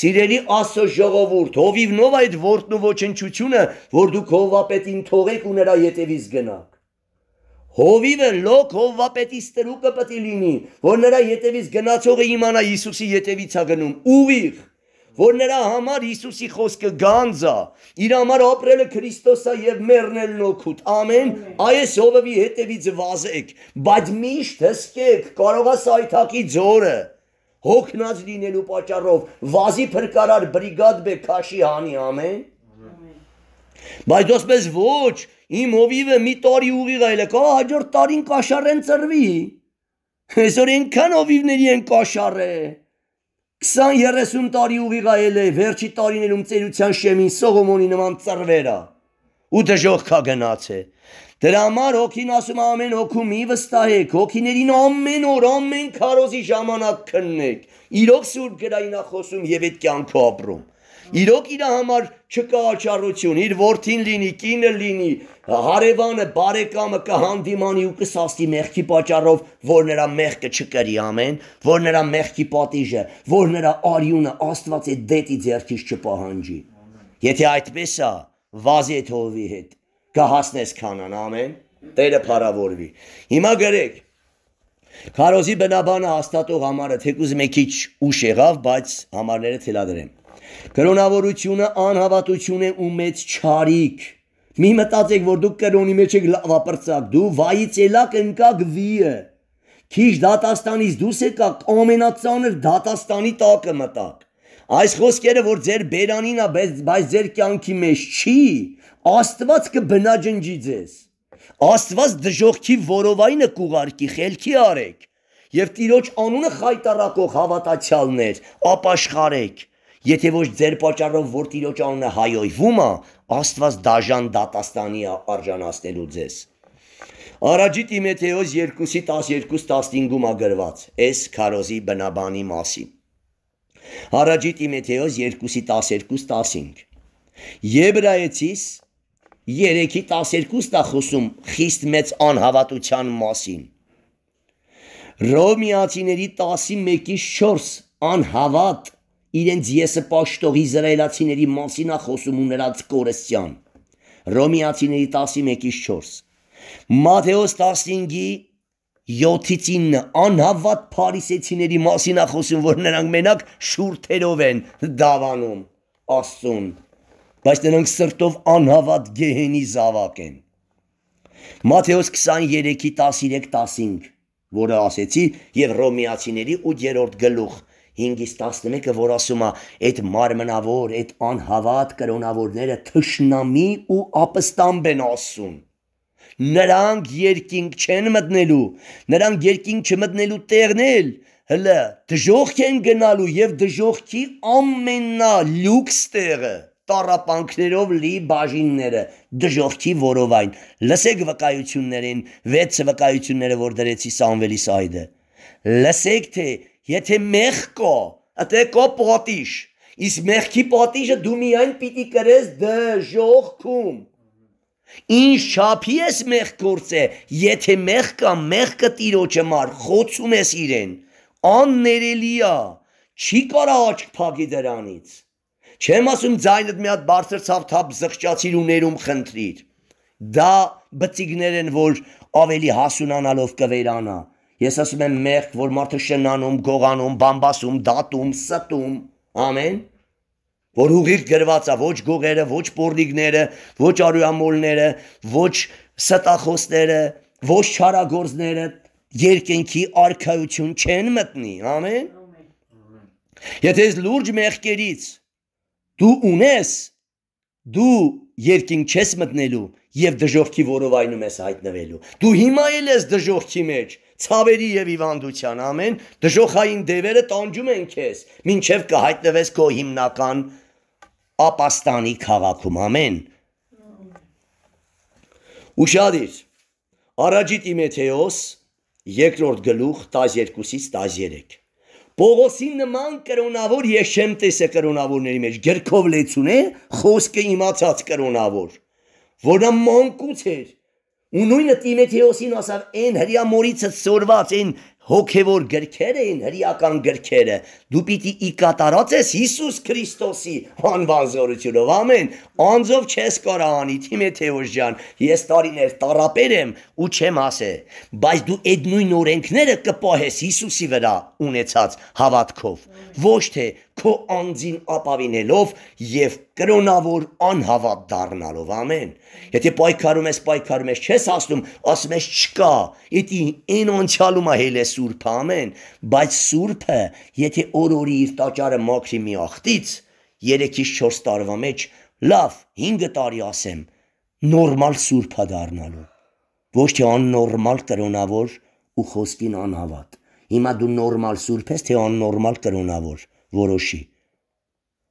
Սիրելի Աստծո ժողովուրդ, հովիվնով այդ ворթն ու ոչնչությունը, որ դուք հովապետին թողեք ու նրա յետևից գնաք։ Հովիվը լոկ հովվապետի ստրուկը պետք է լինի, որ նրա յետևից գնացողը իմանա Հիսուսի յետևից է գնում։ Ուղիղ որ նրա համար Հիսուսի խոսքը գանձա, իր համար ապրելը Քրիստոսա եւ մեռնելն օգուտ։ Ամեն, այս հովվի հետևից վազեք, բայց միշտ հսկեք, կարողա սայթակի ձորը հոգնած լինելու պատճառով վազի փրկարար բրիգադ բե քաշի հանի ամեն։ Բայց ոսպես ոչ, իմ հովիվը մի տարի ուղիղ այլեք, ահա հաջորդ տարին կաշառեն ծրվի։ Այսօր այնքան հովիվների են կաշառը։ 20-30 տարի ուղիղ այել է վերջի տարիներում ծերության շեմին Սողոմոնի նման ծրվերա ու դժող կա գնաց է։ Դրա համար հոգին ասում ամեն հոգու մի վստահեք, հոգիներին ամեն օր ամեն քարոզի ժամանակ քննեք։ Իրոք Սուրբ գրայինա խոսում եւ այդ կյանքը ապրում։ Իրոք իր համար չկա աչառություն, իր worth-ին լինի, կինը լինի, հարևանը, բարեկամը կհանդիմանի ու կսասի մեղքի պատճառով, որ նրա մեղքը չկրի, ամեն, որ նրա մեղքի պատիժը, որ նրա արյունը Աստված այդ դետի ձեռքից չպահանջի։ Եթե այդպես է, վազի այդ հովի հետ, կհասնես քանան, ամեն, Տերը փառավորվի։ Հիմա գրեք Քարոզի բնաբանը հաստատող համարը թեկուզ մի քիչ ուշ եղավ, բայց համարները թելադրեմ։ Կրոնավորությունը անհավատություն է ու մեծ չարիք։ Մի մտածեք, որ դուք կրոնի մեջ եք լավապրծակ, դու վայից ելակ ընկակ վիը։ Քիչ դատաստանից դուս եկաք, ամենածանր դատաստանի տակը մտաք։ Այս խոսքերը, որ ձեր բերանին է, բայց ձեր կյանքի մեջ չի, Աստված կբնաջնջի ձեզ։ Աստված դժողքի որովայինը կուղարկի, խելքի արեք։ Եվ տիրոջ անունը խայտարակող հավատացյալներ, ապաշխարեք։ Եթե ոչ ձեր պատճառով որ տիրոջ անունը հայոյվում է, Աստված դաժան դատաստանի է արժանացնելու ձեզ։ Արաջի Տիմոթեոս 2-ի 12-15-ում է գրված այս քարոզի բնաբանի մասին։ Արաջի Տիմոթեոս 2-ի 12-15։ Եբրայեցիս 3-ի 12-ն է խոսում խիստ մեծ անհավատության մասին։ Ռոմիացիների 11-ից 4 անհավատ իրենց եսը պաշտող իզրայելացիների մասին է խոսում ու նրանց կորստյան։ Ռոմիացիների 11-ից 4։ Մատթեոս 15-ի 7-ից 9 անհավատ փարիսեցիների մասին է խոսում, որ նրանք մենակ շուրթերով են դավանում Աստծուն, բայց նրանք սրտով անհավատ գեհենի զավակ են։ Մատթեոս 23-ի 13-15, որը ասեցի, եւ Ռոմիացիների 8-րդ գլուխ 5-ից 11-ը, որ ասում է, այդ մարմնավոր, այդ անհավատ կրոնավորները թշնամի ու ապստամբ են ասում։ Նրանք երկինք չեն մտնելու, նրանք երկինք չմտնելու տեղն էլ հլը դժողք են գնալու եւ դժողքի ամենալյուքս տեղը տարապանքներով լի բաժինները դժողքի որովայն լսեք վկայություններին վեց վկայությունները որ դրեցի Սամվելի Սայդը լսեք թե Եթե մեղ կա, ատե կա պատիժ։ Իս մեղքի պատիժը դու միայն պիտի կրես դժողքում։ Ինչ չափի ես մեղ գործե, եթե մեղ կա, մեղքը տիրոջ համար խոցում ես իրեն։ Աններելի է, չի կարա աչք փակի դրանից։ Չեմ ասում ձայնդ մի հատ բարձր ցավթապ զղճացիր ու ներում խնդրիր։ Դա բծիգներ են, որ ավելի հասունանալով կվերանա։ Ես ասում եմ մեղք, որ մարդը շնանում, գողանում, բամբասում, դատում, ստում, ամեն որ ուղիղ գրվածա ոչ գողերը, ոչ պորնիկները, ոչ արույամոլները, ոչ ստախոսները, ոչ չարագործները երկենքի արքայություն չեն մտնի, ամեն։ Եթե ես լուրջ մեղքերից դու ունես, դու երկինք չես մտնելու եւ դժողքի որովայնում ես հայտնվելու։ Դու հիմա էլ ես դժողքի մեջ, ցավերի եւ հիվանդության ամեն դժողային դևերը տանջում են քեզ, ինչեւ կհայտնվես քո հիմնական ապաստանի քաղաքում, ամեն։ Ուշադիր։ Արաջի Տիմեթեոս 2-րդ գլուխ 12-ից 13 Պողոսի նման կրոնավոր ես չեմ տեսը կրոնավորների մեջ, գրքով լեցուն է, խոսքը իմացած կրոնավոր, որը մանկուց էր, ու նույնը Տիմեթեոսին ասավ, այն հրյա մորիցը ծորված, այն հոգևոր գրքեր էին, հրիական գրքերը։ Դու պիտի ի կատարածես Հիսուս Քրիստոսի անվան զորությունով։ Ամեն անձով չես կարա անի, Թիմե Թեոս ջան, ես տարիներ տարապեր եմ ու չեմ ասե, բայց դու այդ նույն օրենքները կպահես Հիսուսի վրա ունեցած հավատքով։ Ոչ թե քո անձին ապավինելով եւ կրոնավոր անհավատ դառնալով ամեն եթե պայքարում ես պայքարում ես չես ասում ասում ես չկա իտի այն անցյալում է հելե սուրբը ամեն բայց սուրբը եթե օրորի իր տաճարը մաքրի մի ախտից 3-ից 4 տարվա մեջ լավ 5 տարի ասեմ նորմալ սուրբա դառնալու ոչ թե աննորմալ կրոնավոր ու խոսքին անհավատ Հիմա դու նորմալ սուրբ ես, թե աննորմալ կրոնավոր որոշի։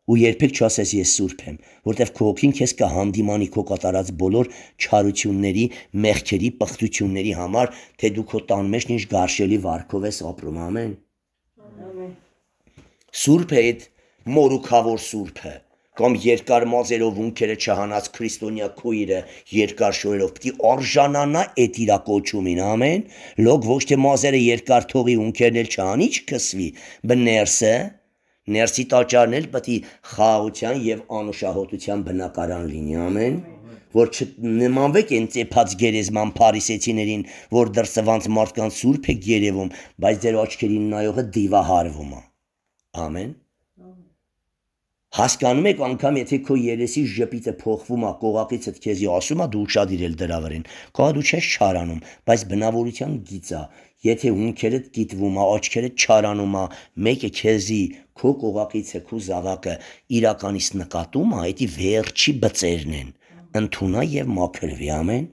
Ու երբեք չասես ես սուրբ եմ, որտեվ քո հոգին քեզ կհանդիմանի քո կատարած բոլոր չարությունների, մեղքերի, պղտությունների համար, թե դու քո տան մեջ ինչ գարշելի վարքով ես ապրում, ամեն։ Ամեն։ Սուրբ է այդ մորուքավոր սուրբը կամ երկար մազերով ունքերը չհանած քրիստոնյա քույրը երկար շորերով պիտի արժանանա այդ իրակոչումին ամեն լոգ ոչ թե մազերը երկար թողի ունքերն էլ չհանի չքսվի բներսը Ներսի տաճարն էլ պետք է խաղաղության եւ անուշահոտության բնակարան լինի ամեն որ նմանվեք այն ծեփած գերեզման փարիսեցիներին, որ դրսևանց մարդկանց սուրբ է գերևում, բայց ձեր աչքերին նայողը դիվահարվում է։ Ամեն։ Հասկանում եք անգամ եթե քո երեսի ժպիտը փոխվում է, կողակիցդ քեզի ասում է դու ուշադիր ել դրա վրեն։ Կա դու չես չարանում, բայց բնավորության գիծ է, եթե հունքերդ գիտվում է, աչքերդ չարանում է, մեկը քեզի քո կողակից է քու զավակը իրականից նկատում է, դա վերջի բծերն են։ Ընթունա եւ մաքրվի ամեն։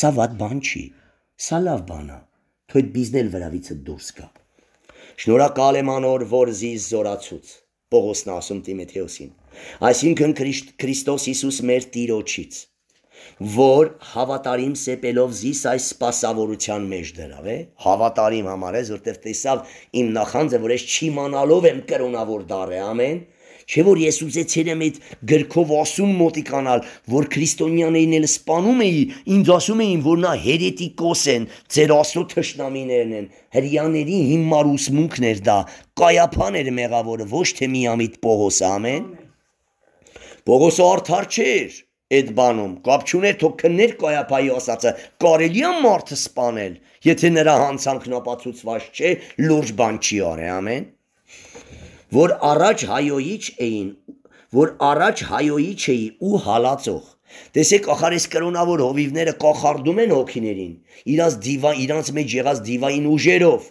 Սա ված բան չի։ Սա լավ բան է։ Թույլ բիզնել վրավիցը դուրս գա։ Շնորհակալ եմ անոր, որ զիս զորացուց։ Պողոսն ասում Տիմոթեոսին։ Այսինքն Քրիստ Քրիստոս Հիսուս մեր Տիրոջից որ հավատարիմ սեպելով զիս այս սպասավորության մեջ դրավ է, հավատարիմ համարես, որտև տեսավ իմ նախանձը, որ ես չի մանալով եմ կրոնավոր դար է ամեն, չէ որ ես ուզեցել եմ այդ գրքով ասում մոտիկանալ, որ քրիստոնյաներին էլ սպանում էի, ինձ ասում էին, որ նա հերետիկոս են, ձեր աստո թշնամիներն են, հрьяաների հիմար ուսմունքն էր դա, կայափան էր մեղավորը, ոչ թե միամիտ Պողոս, ամեն։ Պողոսը արդար չէր, այդ բանում։ Կապ չուներ թող քններ կոյապայի ասածը։ Կարելի է մարդը սپانել, եթե նրա հանցանքն ապացուցված չէ, լուրջ բան չի արե, ամեն։ Որ առաջ հայոյիչ էին, որ առաջ հայոյիչ էի ու հալածող։ Տեսեք, ախարես կրոնավոր հովիվները կախարդում են հոգիներին, իրանց դիվա, իրանց մեջ եղած դիվային ուժերով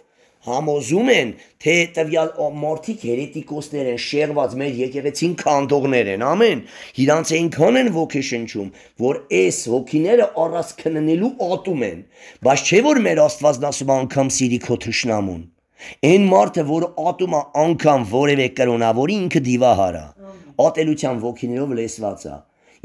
համոզում են, թե տվյալ մարդիկ հերետիկոսներ են, շեղված մեր եկեղեցին քանդողներ են, ամեն։ Իրանց այնքան են ոգի շնչում, որ այս ոգիները առած քննելու ատում են։ Բայց չէ որ մեր Աստվածն ասում անգամ սիրի քո թշնամուն։ Այն մարդը, որը ատում է անգամ որևէ կրոնավորի, ինքը դիվահար է։ Ատելության ոգիներով լեսված է։ Ա,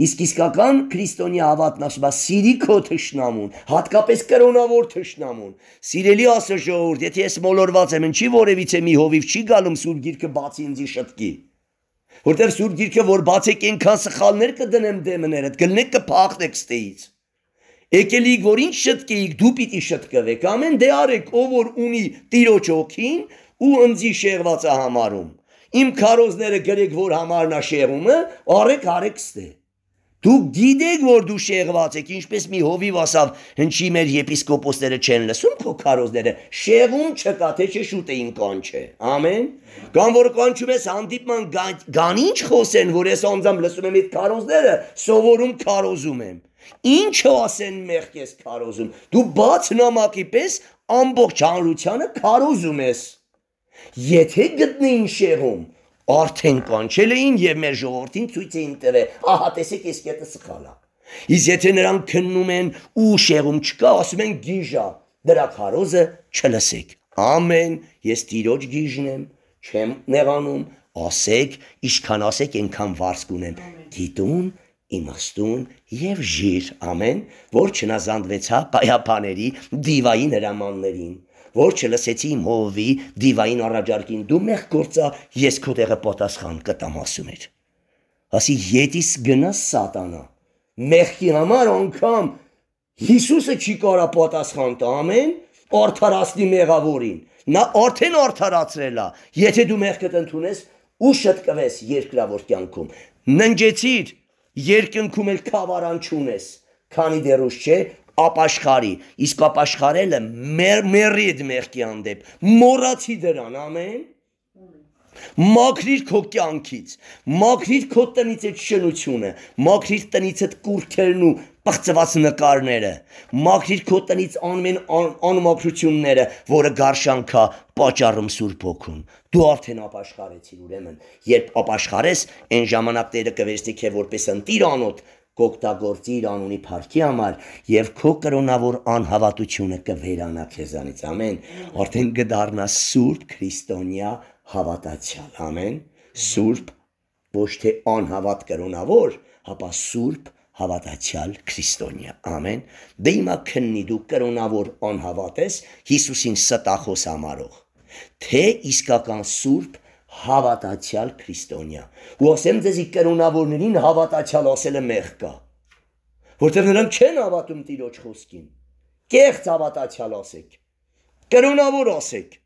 Իսկ իսկական քրիստոնյա հավատն ասում է՝ «Սիրի քո թշնամուն, հատկապես կրոնավոր թշնամուն»։ Սիրելի ասո ժողովուրդ, եթե ես մոլորված եմ, ինչի որևիցե մի հովիվ չի գալում Սուրբ Գիրքը բացի ինձի շտկի։ Որտեվ Սուրբ Գիրքը որ բացեք այնքան սխալներ կդնեմ դեմներդ, գլնեք կփախնեք ստեից։ Եկելիք, որ ինչ շտկեիք, դու պիտի շտկվեք։ Ամեն դե արեք, ով որ ունի Տիրոջ օքին ու ընձի շեղվածը համարում։ Իմ քարոզները գրեք, որ համարնա շեղումը, արեք, արեք ստե։ Դուք գիտեք, որ դու շեղված եք, ինչպես մի հովիվ ասավ, հնչի մեր եպիսկոպոսները չեն լսում քո քարոզները, շեղում չկա, թե չէ շուտ էին կանչե։ Ամեն։ Կամ որ կանչում ես հանդիպման գան, գան ինչ խոսեն, որ ես անձամբ լսում եմ այդ քարոզները, սովորում քարոզում եմ։ Ինչո ասեն մեղք ես քարոզում։ Դու բաց նամակի պես ամբողջ հանրությանը քարոզում ես։ Եթե գտնեին շեղում, արդեն կանչել էին եւ մեր ժողովրդին ցույց էին տվել, ահա տեսեք, ես կետը սխալ է։ Իսկ եթե նրանք քննում են ու շեղում չկա, ասում են գիժա, դրա քարոզը չլսեք։ Ամեն, ես տիրոջ գիժն եմ, չեմ նեղանում, ասեք, ինչքան ասեք, այնքան վարձ կունեմ։ Գիտուն, իմաստուն եւ ժիր, ամեն, որ չնազանդվեցա պայապաների դիվային հրամաններին որ չլսեցի իմ հովի դիվային առաջարկին դու մեղ գործա ես քո տեղը պատասխան կտամ ասում էր ասի յետիս գնա սատանա մեղքի համար անգամ Հիսուսը չի կարա պատասխան տա ամեն արդարացնի մեղավորին նա արդեն արդարացրել է եթե դու մեղքդ ընդունես ու շտկվես երկրավոր կյանքում ննջեցիր երկնքում էլ քավարան չունես քանի դեռուս չէ ապաշխարի, իսկ ապաշխարելը մեր մերի այդ մեղքի հանդեպ, մորացի դրան, ամեն, մաքրիր քո կյանքից, մաքրիր քո տնից այդ շնությունը, մաքրիր տնից այդ կուրքերն ու պղծված նկարները, մաքրիր քո տնից անմեն անմաքրությունները, որը գարշանքա պատճառում Սուրբ ոգուն։ Դու արդեն ապաշխարեցիր, ուրեմն, երբ ապաշխարես, այն ժամանակ Տերը կվերստի քե որպես ընտիր անոտ, կօգտագործի իր անունի փառքի համար եւ քո կրոնավոր անհավատությունը կվերանա քեզանից ամեն արդեն կդառնա սուրբ քրիստոնյա հավատացյալ ամեն սուրբ ոչ թե անհավատ կրոնավոր հապա սուրբ հավատացյալ քրիստոնյա ամեն դե հիմա քննի դու կրոնավոր անհավատ ես Հիսուսին ստախոս համարող թե իսկական սուրբ հավատացյալ քրիստոնյա։ Ու ասեմ ձեզի կրոնավորներին հավատացյալ ասելը մեղ կա։ Որտեւ նրանք չեն հավատում Տիրոջ խոսքին։ Կեղծ հավատացյալ ասեք։ Կրոնավոր ասեք։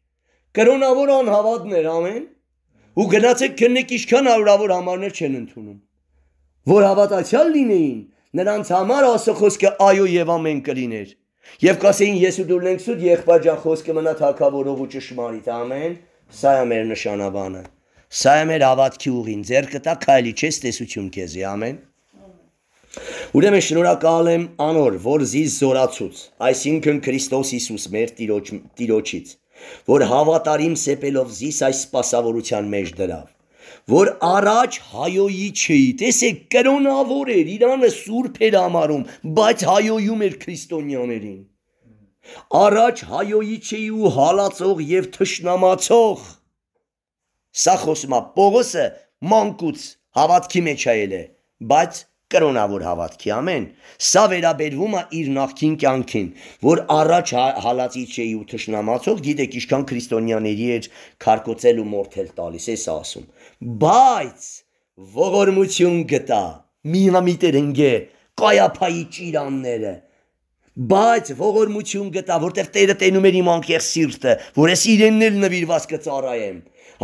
Կրոնավոր անհավատներ ամեն։ Ու գնացեք քննեք ինչքան հարյուրավոր համարներ չեն ընդունում։ Որ հավատացյալ լինեին, նրանց համար ասո խոսքը այո եւ ամեն կլիներ։ Եվ կասեին ես ու դու լինենք սուտ եղբայր ջան խոսքը մնա թակավորող ու ճշմարիտ։ Ամեն։ Սա է մեր նշանաբանը։ Սա է մեր հավատքի ուղին։ Ձերքը տա քայլի չես տեսություն քեզի, ամեն։ Ուրեմն շնորհակալ եմ անոր, որ զիս զորացուց, այսինքն Քրիստոս Հիսուս մեր Տիրոջ Տիրոջից, որ հավատարիմ սեպելով զիս այս սպասավորության մեջ դրավ, որ առաջ հայոյի չէի, տեսեք կրոնավոր էր, իրանը սուրբ էր համարում, բայց հայոյում էր քրիստոնյաներին։ Առաջ հայոյիչեի ու հալածող եւ թշնամացող։ Սա խոսումա Պողոսը մանկուց հավատքի մեջ այել է, բայց կրոնավոր հավատքի ամեն։ Սա վերաբերվում է իր նախքին կյանքին, որ առաջ հա, հալածիչեի ու թշնամացող, գիտեք, ինչքան քրիստոնյաների էր քարկոծել ու մորթել տալիս, էս ասում։ Բայց ողորմություն գտա, միամիտեր ընկե կայափայի ճիրանները բայց ողորմություն գտա, որտեղ Տերը տենում էր իմ անկեղծ սիրտը, որ ես իրենն էլ նվիրված կծառայեմ։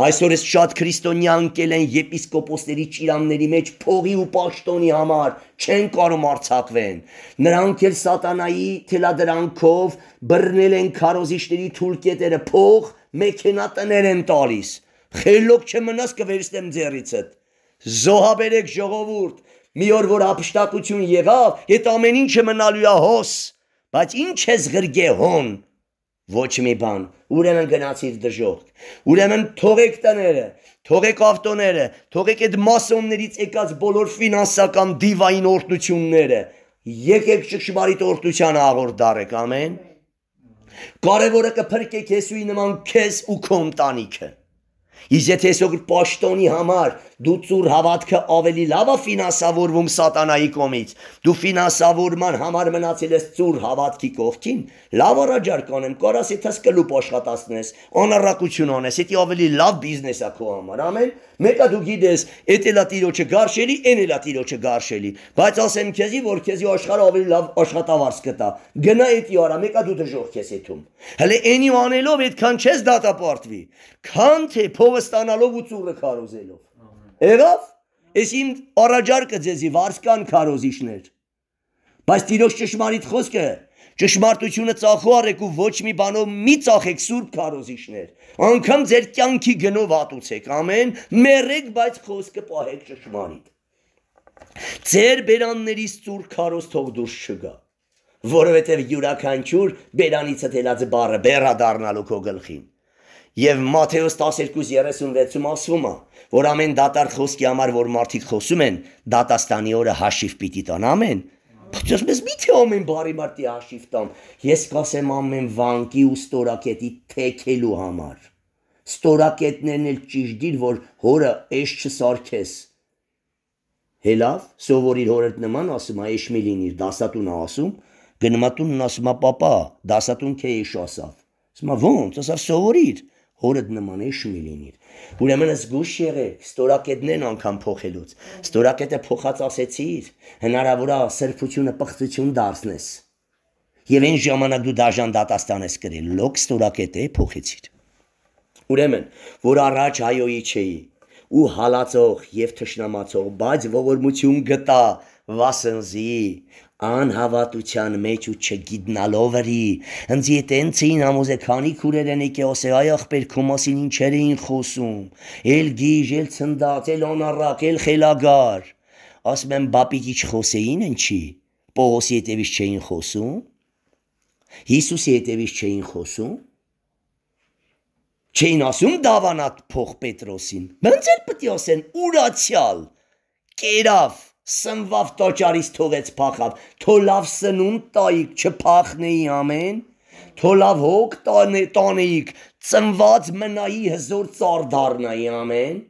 Այսօր ես շատ քրիստոնյան կել են եպիսկոպոսների ճիրանների մեջ փողի ու պաշտոնի համար չեն կարող արցակվեն։ Նրանք էլ սատանայի թելադրանքով բռնել են քարոզիչների թուլկետերը, փող մեքենատներ են տալիս։ Խելոք չմնաս կվերստեմ ձեռիցդ։ Զոհաբերեք ժողովուրդ, մի օր որ հապշտակություն եղավ, այդ ամեն ինչը մնալու է հոս։ Բայց ի՞նչ ես գրգե հոն։ Ոչ մի բան։ Ուրեմն գնացիր դժոխք։ Ուրեմն թողեք տները, թողեք ավտոները, թողեք այդ մասոններից եկած բոլոր ֆինանսական դիվային օրդությունները։ Եկեք շշմարիտ օրդությանը աղորդարեք, ամեն։ Կարևորը կփրկեք Եսուի նման քեզ ու քո ընտանիքը։ Իսկ եթե այսօր պաշտոնի համար դու ծուր հավատքը ավելի լավ է ֆինանսավորվում սատանայի կողմից, դու ֆինանսավորման համար մնացել ես ծուր հավատքի կողքին, լավ առաջարկ անեմ, կարաս եթե սկլուպ աշխատացնես, անառակություն անես, դա ավելի լավ բիզնես է քո համար, ամեն մեկը դու գիտես, այդ էլա տիրոջը գարշելի, այն էլա տիրոջը գարշելի, բայց ասեմ քեզի, որ քեզի աշխարհը ավելի լավ աշխատավարձ կտա։ Գնա էդի արա, մեկը դու դժող քեզ էթում։ Հələ այնի ու անելով այդքան չես դատապարտվի, քան թե փողը ստանալով ու ծուրը քարոզելով։ Եղավ։ Էս իմ առաջարկը ձեզի վարսկան քարոզիչներ։ Բայց տիրոջ ճշմարիտ խոսքը Ճշմարտությունը ծախու արեք ու ոչ մի բանով մի ծախեք Սուրբ քարոզիչներ։ Անկամ ձեր կյանքի գնով ատուցեք, ամեն մեռեք, բայց խոսքը պահեք ճշմարիտ։ Ձեր բերաններից ծուր քարոզ թող դուրս չգա, որովհետև յուրաքանչյուր բերանից հտելած բառը բերա դառնալու քո գլխին։ Եվ Մատթեոս 12:36-ում ասվում է, որ ամեն դատար խոսքի համար, որ մարդիկ խոսում են, դատաստանի օրը հաշիվ պիտի տան ամեն Բայց ես միթե ամեն բարի մարդի հաշիվ տամ։ Ես կասեմ ամեն վանկի ու ստորակետի թեքելու համար։ Ստորակետներն էլ ճիշտ դիր, որ հորը էշ չսարքես։ Հելավ, սովորիր հորդ նման ասում, այ Էշմիլին իր դասատունը ասում, գնմատունն ասում, պապա, դասատուն քե էշ ասավ։ Ասում, ոնց, ասա սովորիր հորդ նման Էշմիլին իր։ Ուրեմն զգուշ եղեք, ստորակետներն անգամ փոխելուց։ Ստորակետը փոխած ասեցիր, հնարավոր է սրբությունը պղծություն դարձնես։ Եվ այն ժամանակ դու դաժան դատաստան ես գրել, լոկ ստորակետը փոխեցիր։ Ուրեմն, որ առաջ հայոյի չէի, ու հալածող եւ թշնամացող, բայց ողորմություն գտա վասնզի անհավատության մեջ ու չգիտնալով էի ընձի տենց էին ամոզե քանի քուրեր են եկե ասե այ ախպեր քո մասին ինչեր էին խոսում ել գիժ ել ցնդած ել անառակ ել խելագար ասում եմ բապիկ իչ խոսեին ինչի Պողոսի հետևից չէին խոսում Հիսուսի հետևից չէին խոսում Չէին ասում դավանատ փող Պետրոսին։ Մենց էլ պետք է ասեն ուրացյալ։ Կերավ, սնվավ տոճարից թողեց փախավ, թոլավ սնուն տայիք չփախնեի ամեն։ Թոլավ հոգ տանե տանեիք, ծնված մնայի հզոր ծառ դառնայի ամեն։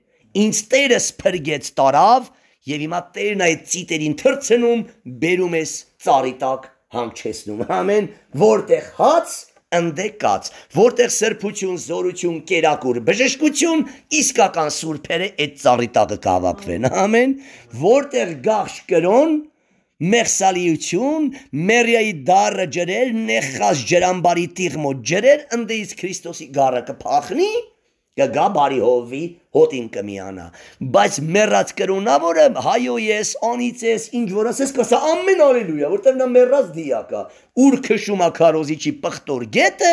Ինչ Տերս փրկեց տարավ, եւ հիմա Տերն այդ ծիտերին թրցնում, բերում ես ծառի տակ հանգչեցնում։ Ամեն, որտեղ հաց ընդեկած, որտեղ սրբություն, զորություն, կերակուր, բժշկություն, իսկական սուրբերը այդ ծառի տակը կհավաքվեն։ Ամեն, որտեղ գաղշ կրոն, մեղսալիություն, մերիայի դարը ջրել, նեխած ջրամբարի տիղմո ջրել, ընդեից Քրիստոսի գառը կփախնի, կգա բարի հովի հոտին կմիանա բայց մեռած կրունա որը հայո ես անից ես ինչ որ ասես կսա ամեն ալելույա որտեվ նա մեռած դիակա ուր քշումա քարոզիչի պխտոր գետը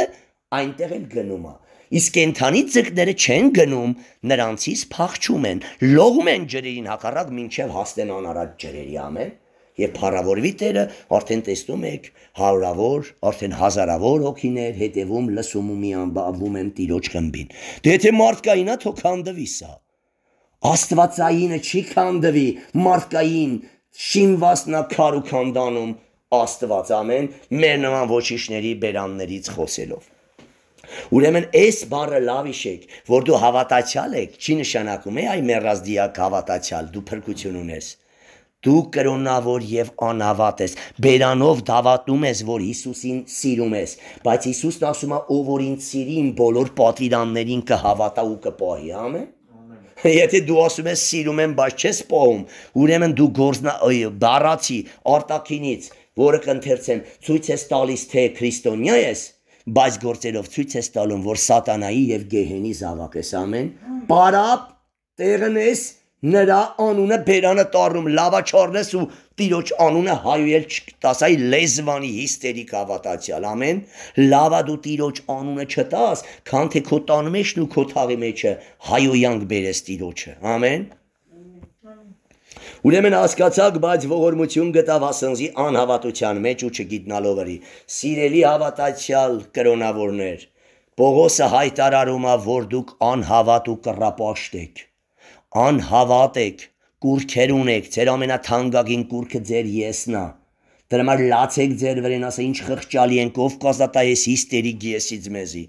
այնտեղ էլ գնում է իսկ կենթանի ձկները չեն գնում նրանցից փախչում են լողում են ջրերին հակառակ ոչ միայն հասնեն անարատ ջրերի ամեն եւ փառավորվի Տերը, արդեն տեսնում եք հարյուրավոր, արդեն հազարավոր հոգիներ հետևում լսում ու միանբավում են Տիրոջ խմբին։ Դե եթե մարդկային է, թո քանդվի սա։ Աստվածայինը չի քանդվի, մարդկային շինվասնա քար ու քանդանում Աստված ամեն մեր նման ոչիշների բերաններից խոսելով։ Ուրեմն այս բառը լավ իշեք, որ դու հավատացյալ ես, չի նշանակում է այ մեռած դիակ հավատացյալ, դու փրկություն ունես։ Դու կրոնավոր եւ անհավատ ես։ Բերանով դավատում ես, որ Հիսուսին սիրում ես, բայց Հիսուսն ասում է, ով որ ինձ սիրի, իմ բոլոր պատվիրաններին կհավատա ու կպահի, ամեն։ Եթե դու ասում ես սիրում եմ, բայց չես պահում, ուրեմն դու գործնա բառացի արտակինից, որը կընթերցեմ, ցույց ես տալիս թե քրիստոնյա ես, բայց գործերով ցույց ես տալում, որ սատանայի եւ գեհենի զավակ ես, ամեն։ Պարապ տեղն ես նրա անունը բերանը տառում լավա չորնես ու տիրոջ անունը հայոյել չտաս այ լեզվանի հիստերիկ ավատացյալ ամեն լավա դու տիրոջ անունը չտաս քան թե քո տան մեջն ու քո թաղի մեջը հայոյանք բերես տիրոջը ամեն Ուրեմն հասկացակ, բայց ողորմություն գտավ ասնզի անհավատության մեջ ու չգիտնալով արի։ Սիրելի հավատացյալ կրոնավորներ, Պողոսը հայտարարում է, որ դուք անհավատ ու կռապաշտ եք։ Անհավատ եք, կուրքեր ունեք, ձեր ամենաթանկագին կուրքը ձեր եսն է։ Դրա համար լացեք ձեր վրեն, ասա ինչ խղճալի են կովկասատայես հիստերիկ եսից մեզի։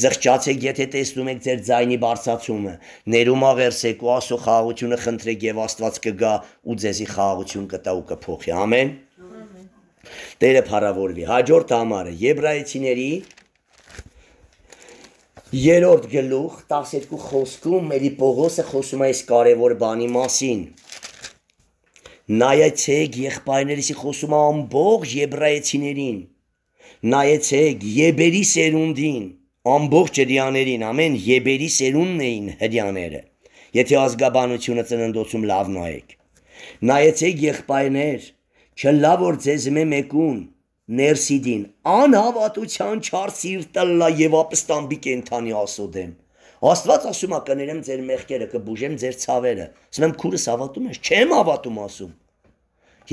Զղճացեք, եթե տեսնում եք ձեր ձայնի բարձացումը, ներում աղերսեք ու ասո խաղաղությունը խնդրեք եւ Աստված կգա ու ձեզի խաղաղություն կտա ու կփոխի։ Ամեն։ Տերը փառավորվի։ Հաջորդ համարը Եբրայեցիների Երորդ գլուխ 12 խոսքում Մերի Պողոսը խոսում է այս կարևոր բանի մասին։ Նայեցեք եղբայրներիսի խոսում է ամբողջ եբրայեցիներին։ Նայեցեք Եբերի սերունդին, ամբողջ հрьяաներին, ամեն Եբերի սերունդն էին հрьяաները։ Եթե ազգաբանությունը ծննդոցում լավ նայեք։ Նայեցեք եղբայրներ, չլավ որ ձեզ մեկուն Ներսիդին անհավատության չար սիրտլա եւ ապստամբի կենթանի ասոդեմ։ Աստված ասում է կներեմ ձեր մեղքերը, կբուժեմ ձեր ցավերը։ Ասում եմ քուրս հավատում ես, չեմ հավատում ասում։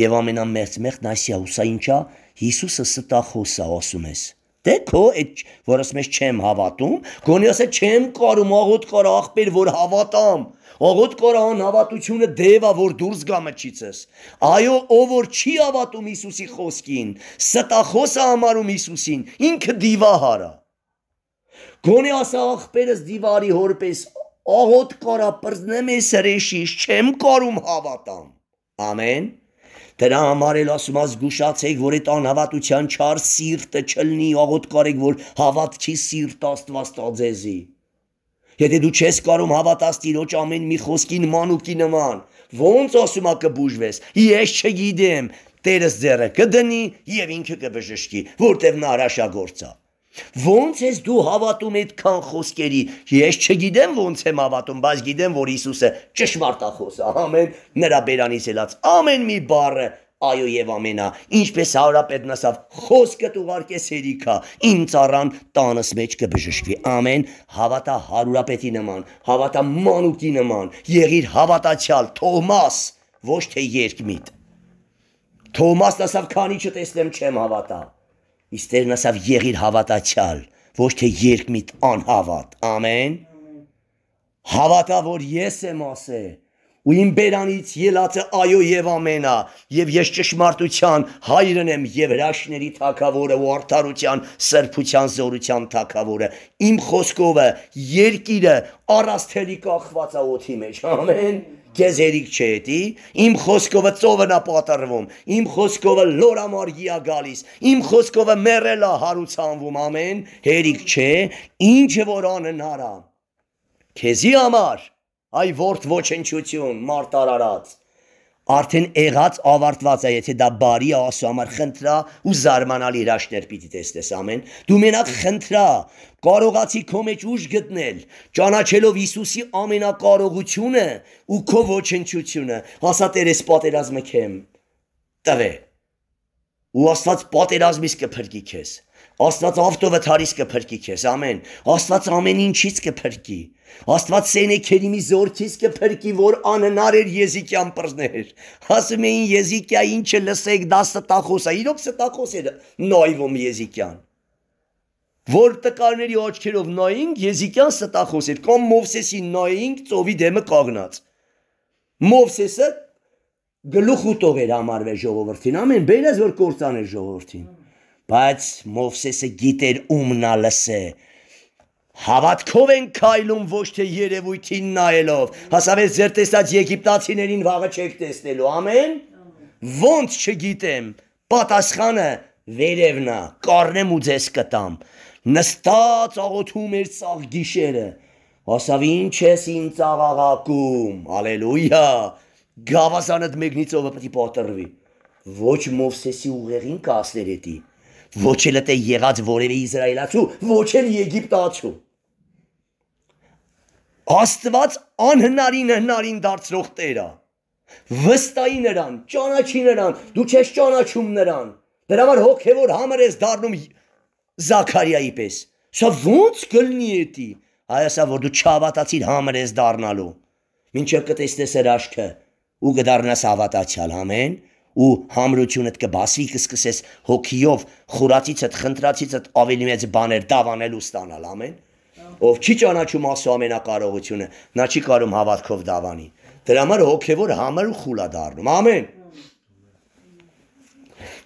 Եվ ամենամեծ մեղքն այսիա, հուսա ինչա, Հիսուսը ստախոս է ասում ես։ Դե քո այդ որս մեզ չեմ հավատում, գոնե ասա չեմ կարում աղոտ կար աղբեր, որ հավատամ։ Աղոտ կար անհավատությունը դևա, որ դուրս գա մճիցս։ Այո, ով որ չի հավատում Հիսուսի խոսքին, ստախոս է համարում Հիսուսին, ինքը դիվահար է։ Գոնե ասա աղբերս դիվարի հորպես աղոտ կարա պրզնեմ ես հրեշիս, չեմ կարում հավատամ։ Ամեն։ Դրա համար էլ ասում աս զգուշացեք, որ այդ անհավատության չար սիրտը չլնի աղոտ կարեք, որ հավատ չի սիրտ Աստված տաձեզի։ Եթե դու չես կարում հավատաս Տիրոջ ամեն մի խոսքի նման ու կի նման, ո՞նց ասում ա կբուժվես։ Ես չգիտեմ, Տերս ձեռը կդնի եւ ինքը կբժշկի, որտեւ նա հրաշագործ է։ Ոնց ես դու հավատում այդքան խոսքերի։ Ես չգիտեմ ոնց եմ հավատում, բայց գիտեմ, որ Հիսուսը ճշմարտախոս է։ Ամեն նրա բերանից ելած ամեն մի բառը այո եւ ամենա։ Ինչպես հարապետն ասավ, խոսքդ ուղարկես հերիքա, իմ ծառան տանս մեջ կբժշկվի։ Ամեն հավատա հարուրապետի նման, հավատա մանուկի նման, եղիր հավատացյալ Թոմաս, ոչ թե երկմիտ։ Թոմասն ասավ, քանի չտեսնեմ չեմ հավատա։ Իսկ Տերն ասավ՝ «Եղիր հավատացյալ, ոչ թե երկմիտ անհավատ»։ Ամեն։ Հավատա, որ ես եմ ասել, ու իմ բերանից ելածը այո եւ ամենա, եւ ես ճշմարտության հայրն եմ եւ հրաշների թակավորը ու արդարության սրբության զորության թակավորը։ Իմ խոսքովը երկիրը առաստելի կախվածա օթի մեջ։ Ամեն։ Ամեն քեզ երիկ չէ դի իմ խոսքովը ծովն է պատառվում իմ խոսքովը լորամարգիա գալիս իմ խոսքովը մեռելա հարուցանվում ամեն հերիկ չէ ինչ որ անհնար է քեզի համար այ ворթ ոչնչություն մարտ արարած Արդեն եղած ավարտված է, եթե դա բարի է ասու համար խնդրա ու զարմանալի հրաշներ պիտի տեսնես ամեն։ Դու մենակ խնդրա, կարողացի քո մեջ ուժ գտնել, ճանաչելով Հիսուսի ամենակարողությունը ու քո ոչնչությունը, հասա Տերես պատերազմը քեմ տվե։ Ու Աստված պատերազմից կփրկի քեզ։ Աստված ավտովը թարից կփրկի քեզ, ամեն։ Աստված ամեն ինչից կփրկի։ Աստված սենեքերի մի զորքից կփրկի, որ անհնար էր Եզիկիան բռնել։ Ասում էին Եզիկիա ինչը լսեք, դա ստախոս է։ Իրոք ստախոս էր նայվում Եզիկիան։ Որ տկարների աչքերով նայինք, Եզիկիան ստախոս էր, կամ Մովսեսին նայինք ծովի դեմը կաղնած։ Մովսեսը գլուխ ուտող էր համարվել ժողովրդին, ամեն բերած որ կործան էր ժողովրդին։ Ա բայց Մովսեսը գիտեր ում նա լսե։ Հավատքով են քայլում ոչ թե երևույթին նայելով։ Հասավես ձեր տեսած եգիպտացիներին վաղը չեք տեսնելու։ Ամեն։ Ոնց չգիտեմ, պատասխանը վերևնա, կառնեմ ու ձեզ կտամ։ Նստած աղոթում էր ծաղ գիշերը։ Հասավ ինչ ես իմ ծաղաղակում։ Հալելույա։ Գավազանդ մեկնիցովը պետք է պատրվի ոչ Մովսեսի ուղեղին կասներ էտի, կա ոչ էլ դե եղած որևէ իսրայելացու, ոչ էլ եգիպտացու։ Աստված անհնարին հնարին դարձնող Տեր է։ Վստահի նրան, ճանաչի նրան, դու չես ճանաչում նրան։ Դրա համար հոգևոր համր ես դառնում Զաքարիայի պես։ Սա ո՞նց գլնի է դի։ Հայասա որ դու չհավատացիր համր ես դառնալու։ Մինչև կտեսնես իր աչքը ու կդառնաս հավատացյալ, ամեն ու համրությունդ կբասվի կսկսես հոգիով խորացիցդ խնդրացիցդ ավելի մեծ բաներ դավանելու ստանալ ամեն ով չի ճանաչում ասո ամենակարողությունը նա չի կարում հավատքով դավանի դրա համար հոգևոր համար ու խուլա դառնում ամեն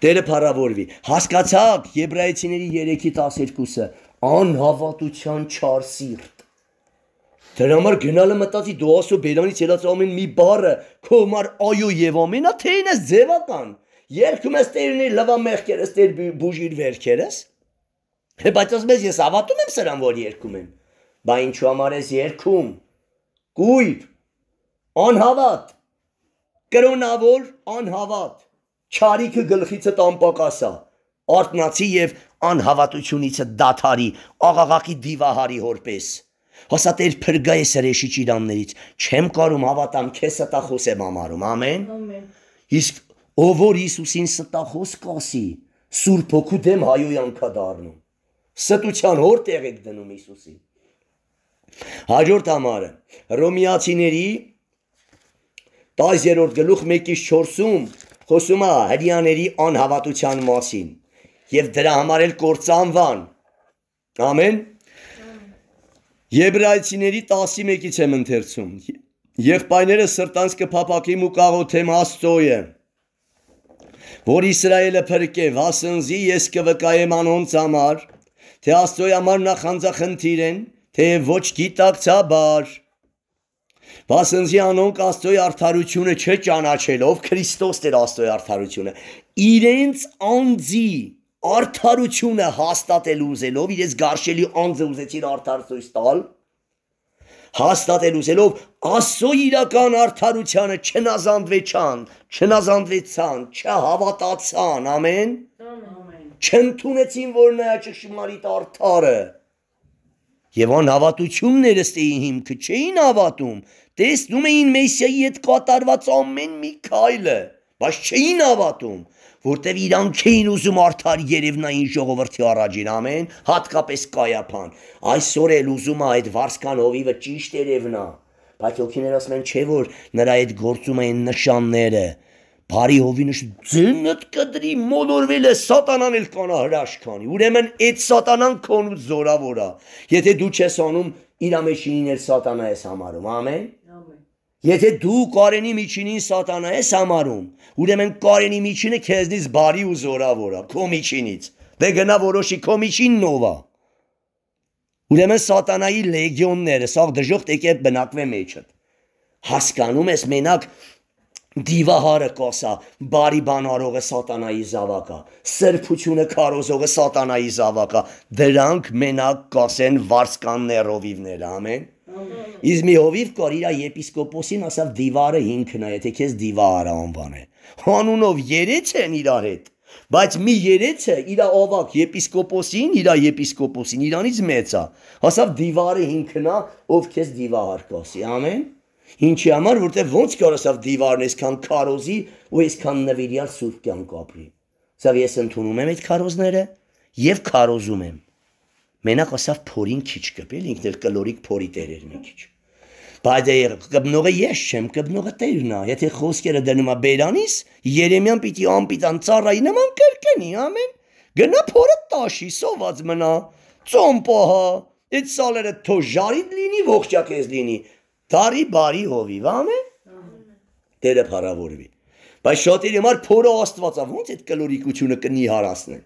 Տերը փառավորվի հասկացավ եբրայեցիների 3-ի 12-ը անհավատության չար սիրտ Դրա համար գնալը մտածի դու ասո բերանից ելած ամեն մի բառը քո համար այո եւ ամենա թեին էս ձևական։ Երկում ես տերնի լվա մեղքերս տեր բուժիր վերքերս։ Դե բայց ասում ես ես ավատում եմ սրան որ երկում եմ։ Բա ինչու համար ես երկում։ Գույր անհավատ կրոնավոր անհավատ չարիքը գլխիցդ անպակասա արտնացի եւ անհավատությունիցը դաթարի աղաղակի դիվահարի որպես Հասա Տեր փրկայ սրեշի ճիրաններից, չեմ կարում հավատամ, քեզ ստախոս եմ համարում, ամեն։ Ամեն։ Իսկ ով որ Հիսուսին ստախոս կասի, Սուրբ ոգու դեմ հայոյանքա դառնում։ Ստության որտեղ եք դնում Հիսուսին։ Հաջորդ համարը Հռոմեացիների 10-րդ գլուխ 1-ից 4-ում խոսում է հрьяաների անհավատության մասին եւ դրա համար էլ կործանվան։ Ամեն։ Եբրայցիների 11-ից եմ ընթերցում։ Եղբայրները սրտանց կփապակիմ ու կաղոթեմ Աստծոյը, որ Իսրայելը փրկև, ասնզի ես կվկայեմ անոնց համար, թե Աստծոյ համար նախանձախնդիր են, թե ոչ գիտակցաբար։ Բասնզի անոնք Աստծոյ արդարությունը չճանաչելով Քրիստոսն էր Աստծոյ արդարությունը։ Իրենց անձի արդարությունը հաստատելու ուզելով, իրենց գարշելի անձը ուզեցին արդար ցույց տալ, հաստատել ուզելով Աստծո իրական արդարությունը չնազանդվեցան, չնազանդվեցան, չհավատացան, ամեն։ Չընդունեցին, որ նա ճշմարիտ արդարը։ Եվ անհավատությունները ստեին հիմքը չէին հավատում, տեսնում էին Մեսիայի հետ կատարված ամեն մի քայլը, բայց չէին հավատում, որտեվ իրանք չէին ուզում արդար Երևնային ժողովրդի առաջին ամեն, հատկապես Կայապան։ Այսօր էլ ուզում է այդ վարսկան հովիվը ճիշտ Երևնա, բայց հոգիներ ասում են, չէ որ նրա այդ գործում են նշանները։ Բարի հովինը ձնդ կդրի մոլորվել է սատանան էլ կանա հրաշքանի։ Ուրեմն այդ սատանան քոնուց զորավոր է։ Եթե դու չես անում, իր ամեջինին էլ սատանա ես համարում։ Ամեն։ Ամեն։ Եթե դու Կարենի միջինին սատանա ես համարում, Ուրեմն Կարենի միջինը քեզնից բարի ու զորավոր է, քո միջինից։ Դե գնա որոշի քո միջինն ով է։ Ուրեմն սատանայի լեգիոնները սաղ դժոխտ եկետ բնակվե մեջը։ Հասկանում ես մենակ դիվահարը կոսա, բարի բան արողը սատանայի զավակա, սրբությունը քարոզողը սատանայի զավակա, դրանք մենակ կասեն վարսկան ներովիվներ, ամեն։ Իզ մի հովիվ կար իրա եպիսկոպոսին ասավ դիվարը ինքն է, եթե քեզ դիվարը անվան է։ Հանունով երեց են իրար հետ, բայց մի երեցը իր ավակ եպիսկոպոսին, իր եպիսկոպոսին, իրանից մեծ է, հասավ դիվարի ինքնա, ով քեզ դիվահար կասի, ամեն։ Ինչի համար, որտեղ ոնց կարասավ դիվարն այսքան քարոզի ու այսքան նվիրյալ սուրբ կյանք ապրի։ Սավ ես ընդունում եմ այդ քարոզները եւ քարոզում եմ։ Մենակ ասավ փորին քիչ կպել, ինքն էլ կլորիկ փորի տերերն է քիչ։ Բայց այր կբնողը ես չեմ, կբնողը տերն է։ Եթե խոսքերը դնում է բերանից, Երեմյան պիտի ամպիտան ծառայի նման կրկնի, ամեն։ Գնա փորը տաշի, սոված մնա։ Ծոմպոհա, այդ սալերը թո ժարին լինի, ողջակեզ լինի։ Դարի բարի հովիվ, ամեն։ Տերը փառավորվի։ Բայց շատերի համար փորը Աստվածա ո՞նց այդ կլորիկությունը կնի հարասնեն։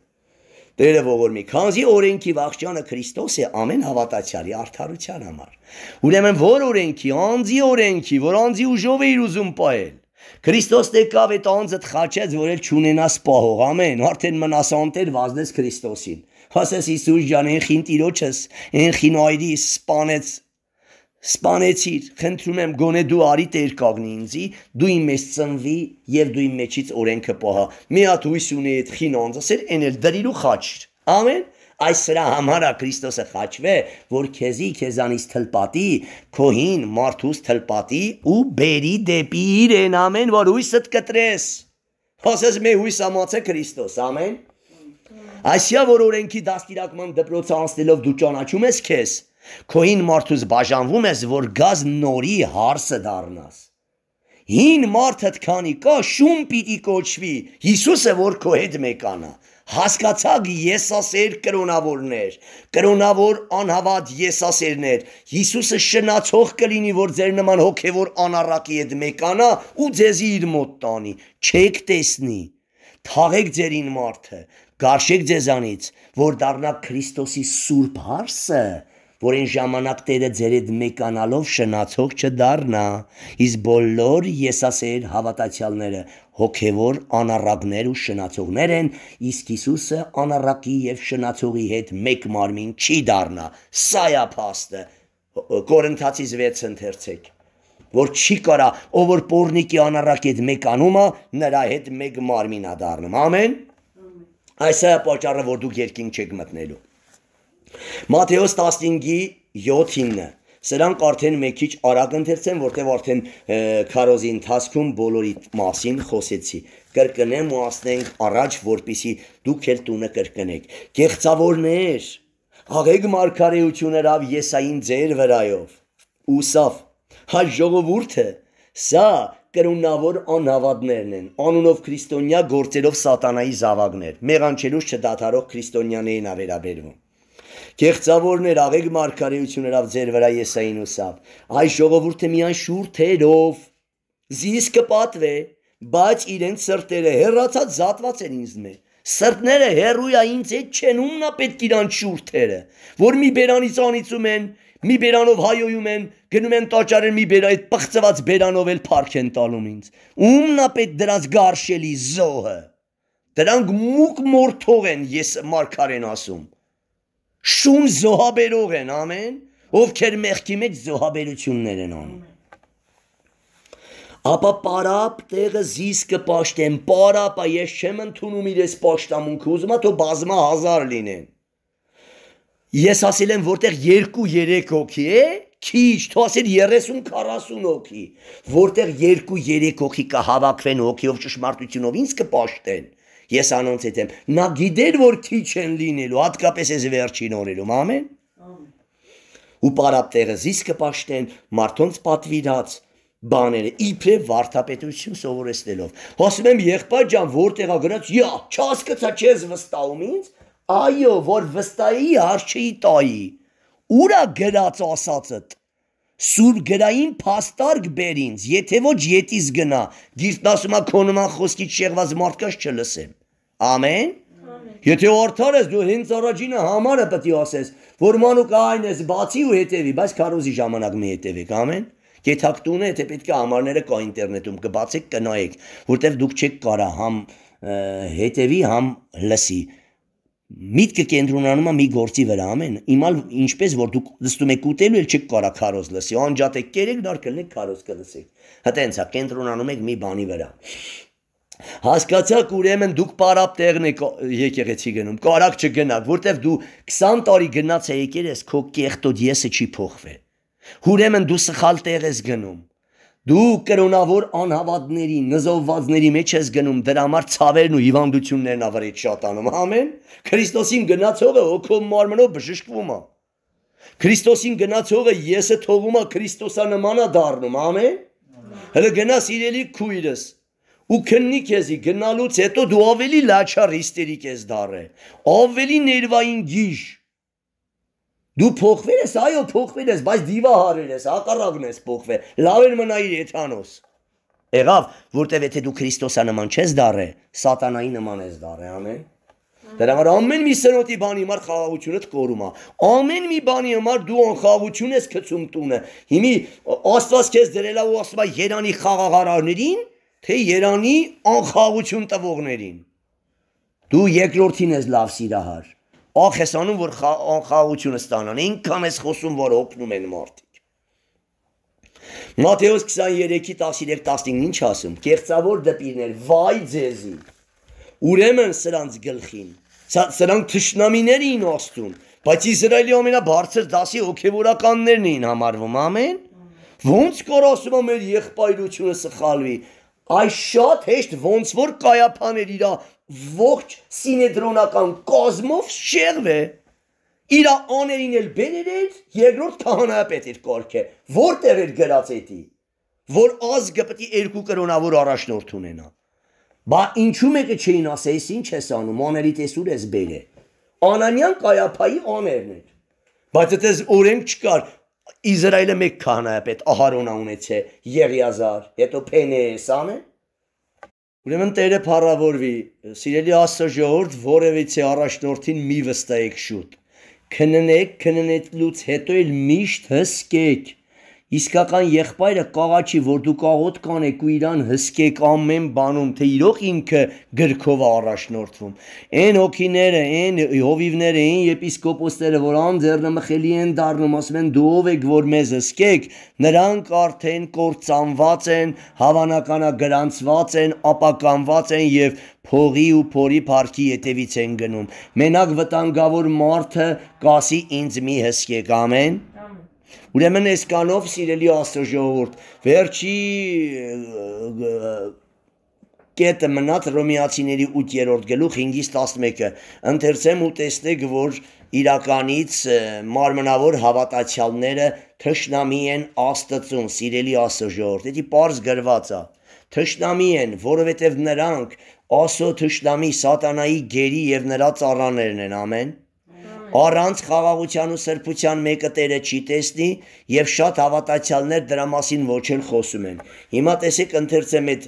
Տերը ողորմի, քանզի օրենքի վաղճանը Քրիստոս է ամեն հավատացյալի արդարության համար։ Ուրեմն որ օրենքի, անձի օրենքի, որ անձի ուժով է իր ուզում պահել։ Քրիստոսն եկավ այդ անձդ խաչեց, որ էլ չունենաս պահող։ Ամեն, արդեն մնասանտեր վազնես Քրիստոսին։ Ասես Իսուս ջան, այն խին տիրոջս, այն խին այրիս սپانեց սպանեցիր, խնդրում եմ, գոնե դու արի տեր կաղնի ինձի, դու իմ մեզ ծնվի և դու իմ մեջից օրենքը պահա։ Մի հատ հույս ունի այդ խին անձասեր, են էլ դրիր ու խաչիր։ Ամեն, այս սրա համար է Քրիստոսը խաչվե, որ քեզի քեզանից թլպատի, քոհին մարդուս թլպատի ու բերի դեպի իրեն, ամեն, որ հույսդ կտրես։ Խոսես մի հույս ամացե Քրիստոս, ամեն։ Այսյա որ օրենքի դաստիարակման դպրոցը անցնելով դու ճանաչում ես քեզ, Քոին մարդուց բաժանվում ես, որ գազ նորի հարսը դառնաս։ Հին մարդդ քանի կա, շուն պիտի կոչվի։ Հիսուսը որ քո հետ մեկանա։ Հասկացաք Եսասեր կրոնավորներ, կրոնավոր անհավատ Եսասերներ։ Հիսուսը շնացող կլինի, որ ձեր նման հոգևոր անառակի հետ մեկանա ու ձեզի իր մոտ տանի։ Չեք տեսնի։ Թաղեք ձեր ին մարդը, գարշեք ձեզանից, որ դառնաք Քրիստոսի սուրբ հարսը, որ այն ժամանակ Տերը ձեր հետ մեկանալով շնացող չդառնա, իսկ բոլոր եսասեր հավատացյալները հոգևոր անառակներ ու շնացողներ են, իսկ Հիսուսը անառակի եւ շնացողի հետ մեկ մարմին չի դառնա։ Սա է փաստը։ Կորինթացից 6 ընթերցեք որ չի կարա ով որ Պորնիկի անառակ հետ մեկանումա նրա հետ մեկ մարմին ա դառնում ամեն այսա պատճառը որ դուք երկին չեք մտնելու Մատթեոս 15-ի 7-9 Սրանք արդեն մի քիչ արագ ընթերցեմ, որտեղ արդեն քարոզի ընթացքում բոլորի մասին խոսեցի։ Կրկնեմ ու ասնենք առաջ, որpիսի դուք էլ տունը կրկնեք։ Գեղցավորներ, աղեկ մարգարեություն երավ Եսային ձեր վրայով։ Ուսավ, հայ ժողովուրդը, սա կրոնավոր անհավատներն են, անունով քրիստոնյա գործերով սատանայի զավակներ, մեղանչելուց չդադարող քրիստոնյաներին ա վերաբերվում։ Կեղծավորներ աղեկ մարգարեություն հրավ ձեր վրա եսային ուսավ, այս ժողովուրդը միան շուրթերով, զիսկը պատվե, բայց իրենց սրտերը հերացած զատված են ինձ մե, սրտները հերույա ինձ հետ չեն ումնա պետք իրանց շուրթերը, որ մի բերանից անիցում են, մի բերանով հայոյում են, գնում են տաճարեն մի բերա, այդ պղծված բերանով էլ պարք են տալում ինձ, ումնա պետ դրանց գարշելի զոհը, դրանք մուկ մորթող են ես մարգարեն ասում, շուն զոհաբերող են, ամեն, ովքեր մեղքի մեջ զոհաբերություններ են անում։ Ապա պարապ տեղը զիսկը պաշտեն, պարապա ես չեմ ընդունում իրես պաշտամունքը, ուզումա թո բազմա հազար լինեն։ Ես ասել եմ, որտեղ 2-3 հոգի է, քիչ, թո ասել 30-40 հոգի, որտեղ 2-3 հոգի կհավաքվեն հոգիով ճշմարտությունով, ինձ կպաշտեն։ Ես անոնց հետ եմ։ Նա գիտեր, որ քիչ են լինելու, հատկապես այս վերջին օրերում, ամեն։ Ու պարապտերը զիսկը պաշտեն, մարդոնց պատվիրած բաները իբրև վարդապետություն սովորեցնելով։ Խոսում եմ եղբայր ջան, որտեղա գրած, յա, չհասկացա չես վստահում ինձ։ Այո, որ վստահի արչի տայի։ Ուրա գրած ասածդ։ Սուր գրային փաստարկ բեր ինձ, եթե ոչ յետից գնա։ Գիրտն ասում է քո նման խոսքից շեղված մարդկանց չլսեմ։ Ամեն։ Եթե արդար ես դու հենց առաջինը համարը պետք է ասես, որ մանուկ այն ես բացի ու հետևի, բայց քարոզի ժամանակ մի հետևեք, ամեն։ Գեթակտուն է, եթե պետք է համարները կա ինտերնետում, կբացեք, կնայեք, որտեղ դուք չեք կարա համ հետևի, համ լսի միտքը կենտրոնանում է մի գործի վրա ամեն իմալ ինչպես որ դուք լսում եք ուտելու էլ չեք կարա քարոզ լսի անջատ եք կերեք դար կլնեք քարոզ կլսեք հա տենց է կենտրոնանում եք մի բանի վրա Հասկացաք ուրեմն դուք պարապտեղն եք եկեղեցի գնում, կարակ չգնաք, որտև դու 20 տարի գնաց է եկեր ես, քո կեղտոտ եսը չի փոխվե։ Ուրեմն դու սխալ տեղ ես գնում։ Դու կրոնավոր անհավատների, նզովվածների մեջ ես գնում, դրա համար ցավերն ու հիվանդություններն ավարիտ շատանում։ Ամեն։ Քրիստոսին գնացողը հոգու մարմնով բժշկվում է։ Քրիստոսին գնացողը եսը թողում է Քրիստոսանմանա դառնում։ Ամեն։ Հələ գնա սիրելի քույրս, ու քննի քեզի գնալուց հետո դու ավելի լաչար հիստերիկ ես դառը, ավելի ներվային գիժ։ Դու փոխվել ես, այո, փոխվել ես, բայց դիվահարել ես, հակառակն ես փոխվել։ Լավ էր մնայիր Եթանոս։ Եղավ, որտեվ եթե դու Քրիստոսա նման չես դառը, սատանայի նման ես դառը, ամեն։ Դրա համար ամեն մի սնոտի բանի համար խաղաղությունդ կորում է։ Ամեն մի բանի համար դու անխաղաղություն ես գցում տունը։ Հիմի Աստված քեզ դրելա ու ասում է Երանի խաղաղարարներին թե Երանի անխաղություն տվողներին։ Դու երկրորդին ես լավ սիրահար։ Ախ ես անում որ անխաղությունը ստանան, ինքան ես խոսում որ օգնում են մարդիկ։ Մատթեոս 23-ի 13-15 ինչ ասում։ Կեղծավոր դպիրներ, վայ ձեզի։ Ուրեմն սրանց գլխին սրանք թշնամիներ էին աստուն, բայց Իսրայելի ամենաբարձր դասի հոգևորականներն էին համարվում, ամեն։ Ոնց կոր ասում է մեր եղբայրությունը սխալվի այս շատ հեշտ ոնց որ կայապաներ իրա ողջ սինեդրոնական կազմով շեղվ է իր աներին էլ բերեր էր երկրորդ քահանայապետ էր կորքե որտեղ էր գրած էտի որ ազգը պետք է երկու կրոնավոր առաջնորդ ունենա բա ինչու մեկը չէին ասել ես ինչ ես անում աների տեսուր ես բերե անանյան կայապայի աներն էր բայց այդպես օրենք չկար Իսրայելը մեկ քահանայապետ Ահարոնա ունեցե Եղիազար, հետո Փենեսանը։ Ուրեմն Տերը փառավորվի, սիրելի Աստծո ժողովուրդ, որևիցե առաջնորդին մի վստահեք շուտ։ Քննեք, քննելուց հետո էլ միշտ հսկեք իսկական եղբայրը կաղաչի, որ դու կաղոտ կանեք ու իրան հսկեք ամեն բանում, թե իրող ինքը գրքով առաջնորդվում։ Այն հոգիները, այն հովիվները, այն եպիսկոպոսները, որ անձեռնը մխելի են դառնում, ասում են դու ով եք, որ մեզ հսկեք, նրանք արդեն կործանված են, հավանականագրանցված են, ապականված են եւ փողի ու փորի парքի ետևից են գնում։ Մենակ վտանգավոր մարդը կասի ինձ մի հսկեք, ամեն։ Ուրեմն այս կանով սիրելի Աստծո ժողովուրդ, վերջի կետը մնաց ռոմիացիների 8-րդ գլուխ 5-ից 11-ը։ Ընթերցեմ ու տեսնեք, որ իրականից մարմնավոր հավատացյալները թշնամի են Աստծուն, սիրելի Աստծո ժողովուրդ։ Դա պարզ գրված է։ Թշնամի են, որովհետև նրանք Աստծո թշնամի սատանայի գերի եւ նրա ծառաներն են, ամեն։ Առանց խաղաղության ու սրբության մեկը Տերը չի տեսնի եւ շատ հավատացյալներ դրա մասին ոչ էլ խոսում են։ Հիմա տեսեք ընթերցեմ այդ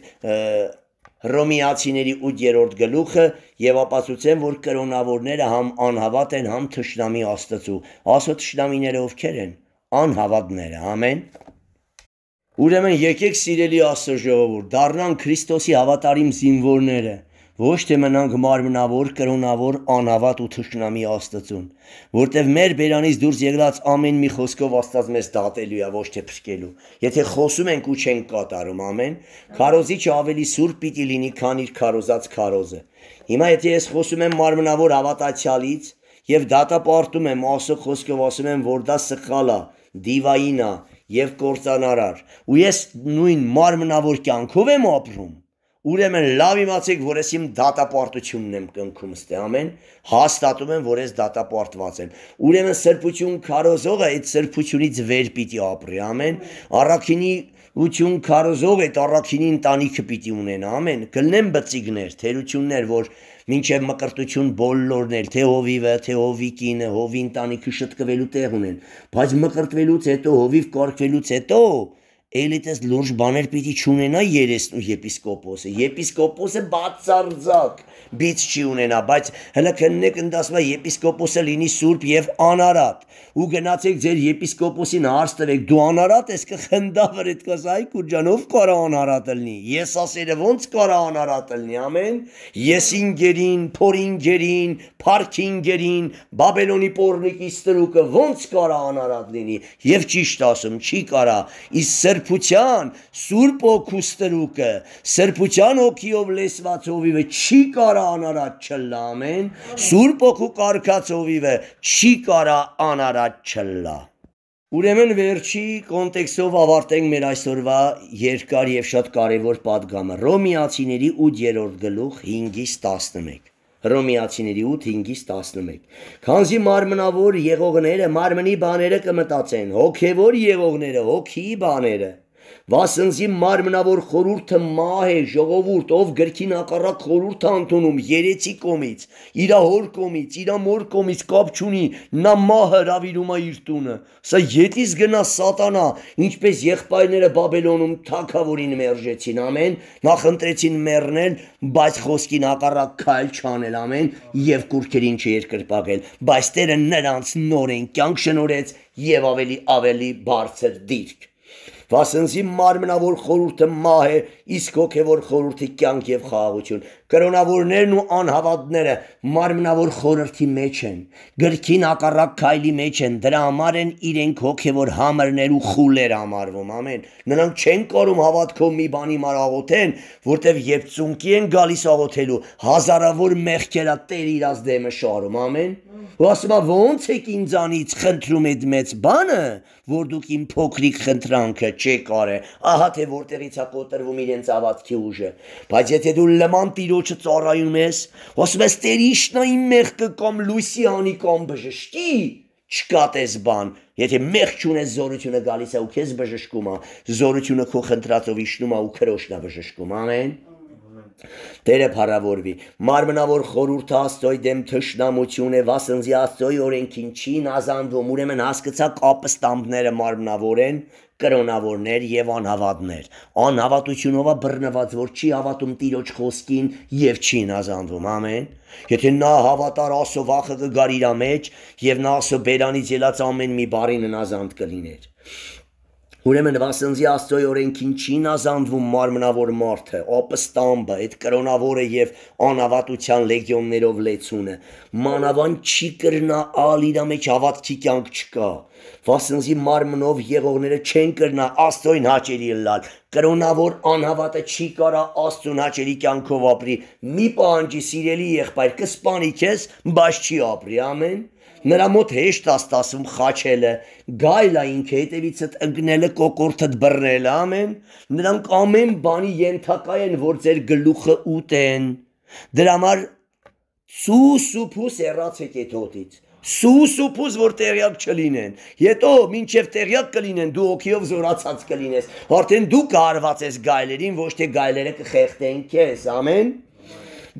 Հռոմեացիների 8-րդ գլուխը եւ ապացուցեմ, որ կրոնավորները համ անհավատ են, համ թշնամի Աստծու։ Աստծո թշնամիները ովքեր են։ Անհավատները, ամեն։ Ուրեմն եկեք սիրելի Աստծո ժողովուրդ, դառնանք Քրիստոսի հավատարիմ զինվորները ոչ թե մնանք մարմնավոր, կրոնավոր, անավատ ու թշնամի Աստծուն, որտեվ մեր բերանից դուրս ելած ամեն մի խոսքով Աստված մեզ դատելու է, ոչ թե փրկելու։ Եթե խոսում ենք ու չենք կատարում, ամեն, քարոզիչը ավելի սուր պիտի լինի, քան իր քարոզած քարոզը։ Հիմա եթե ես խոսում եմ մարմնավոր հավատացյալից եւ դատապարտում եմ ասող խոսքով ասում եմ, որ դա սխալ է, դիվային է եւ կործանարար, ու ես նույն մարմնավոր կյանքով եմ ապրում, Ուրեմն լավ իմացեք, որ ես իմ դատապարտությունն եմ կնքում ստե ամեն, հաստատում եմ, որ ես դատապարտված եմ։ Ուրեմն սրբություն քարոզող է, այդ սրբությունից վեր պիտի ապրի ամեն, առաքինի ություն քարոզող է, այդ առաքինի ընտանիքը պիտի ունենա ամեն, գլնեմ բծիգներ, թերություններ, որ մինչև մկրտություն բոլորն էլ, թե հովիվը, թե հովի կինը, հովի ընտանիքը շտկվելու տեղ ունեն, բայց մկրտվելուց հետո, հովիվ կարգվելուց հետո, հետո էլի տես լուրջ բաներ պիտի չունենա երեսն ու եպիսկոպոսը։ Եպիսկոպոսը բացարձակ բից չի ունենա, բայց հələ քննեք ընդասվա եպիսկոպոսը լինի սուրբ եւ անարատ։ Ու գնացեք ձեր եպիսկոպոսին հարց տվեք, դու անարատ ես կխնդա վրետքս այ քուրջանով կարա անարատ լինի։ Ես ասերը ո՞նց կարա անարատ լինի, ամեն։ Եսինգերին, փորինգերին, փարքինգերին, բաբելոնի պորնիկի ստրուկը ո՞նց կարա անարատ լինի։ Եվ ճիշտ ասում, չի կարա։ Իսկ սրբության, Սուրբ Օգու ստրուկը, սրբության օքիով լեսված հովիվը չի կարա անարատ չլա, ամեն։ Սուրբ Օգու կարկած հովիվը չի կարա անարատ չլա։ Ուրեմն վերջի կոնտեքստով ավարտենք մեր այսօրվա երկար եւ շատ կարեւոր падգամը Ռոմիացիների 8-րդ գլուխ 5-ից 11։ Հռոմեացիների 8:5-ից 11։ Քանզի մարմնավոր եղողները մարմնի բաները կմտածեն, հոգևոր եղողները՝ հոգի բաները։ Վասնզի մարմնավոր խորուրդը մահ է ժողովուրդ, ով գրքին հակառակ խորուրդ է ընդունում երեցի կոմից, իրա հոր կոմից, իրա մոր կոմից կապ չունի, նա մահը հravirում է իր տունը։ Սա յետից գնա սատանա, ինչպես եղբայրները Բաբելոնում թակավորին մերժեցին, ամեն, նա խնդրեցին մեռնել, բայց խոսքին հակառակ քայլ չանել, ամեն, եւ կուրքերին չերկրպակել, բայց Տերը նրանց նորեն կյանք շնորեց եւ ավելի ավելի բարձր դիրք Վասնզի մարմնավոր խորհուրդը մահ է իսկ հոգևոր խորհրդի կյանք եւ խաղաղություն։ Կրոնավորներն ու անհավատները մարմնավոր խորհրդի մեջ են, գրքին հակառակ քայլի մեջ են, դրա համար են իրենք հոգևոր համերներ ու խուլեր համարվում։ Ամեն։ Նրանք չեն կարող հավատքով մի բանի մար աղոթեն, որտեվ երբ ծունկի են գալիս աղոթելու, հազարավոր մեղքերա Տեր իրաց դեմը շարում։ Ամեն։ Ու ասում է ո՞նց եք ինձանից խնդրում այդ մեծ բանը, որ դուք իմ փոքրիկ խնդրանքը չեք արել։ Ահա թե որտեղից է կոտրվում իր իրենց ավատքի ուժը։ Բայց եթե դու լման տիրոջը ծառայում ես, ասում ես Տեր իշնայի մեղքը կամ լույսի անի կամ բժշկի, չկատես բան։ Եթե մեղք չունես զորությունը գալիս է ու քեզ բժշկում է, զորությունը քո խնդրածով իշնում է ու քրոշնա բժշկում, ամեն։ Տերը փառավորվի։ Մարմնավոր խորհուրդը Աստծոյ դեմ թշնամություն է, վասնզի Աստծոյ օրենքին չի նազանդվում։ Ուրեմն հասկացա կապստամբները մարմնավոր են, կրոնավորներ եւ անհավատներ, անհավատությունով բռնված, որ չի հավատում Տիրոջ խոսքին եւ չի նազանդվում, ամեն։ Եթե նա հավատար ասո վախը կգար իր մեջ եւ նա ասո բերանից ելած ամեն մի բարին նազանդ կլիներ։ Ուրեմն վասնզի Աստծոյ օրենքին չի նազանդվում մարմնավոր մարդը, ապստամբը, այդ կրոնավորը եւ անհավատության լեգիոններով լեցունը։ Մանավանդ չի կրնա ալ իր մեջ հավատքի կյանք չկա։ չկ վասնզի մարմնով եղողները չեն կրնա աստոյն հաճերի լալ, կրոնավոր անհավատը չի կարա աստուն հաճերի կյանքով ապրի, մի պահանջի սիրելի եղբայր, կսպանի քեզ, բայց չի ապրի, ամեն։ Նրա մոտ հեշտ աստասում խաչելը, գայլա ինքը հետևիցդ ընկնելը, կոկորդդ բռնելը, ամեն։ Նրանք ամեն բանի ենթակա են, որ ձեր գլուխը ուտեն։ Դրա համար սուս ու փուս երած եք այդ հոտից սուս ու փուս որ տեղյակ չլինեն։ Հետո մինչև տեղյակ կլինեն, դու օքիով զորացած կլինես։ Արդեն դու կարված ես գայլերին, ոչ թե գայլերը կխեղտեն քեզ, ամեն։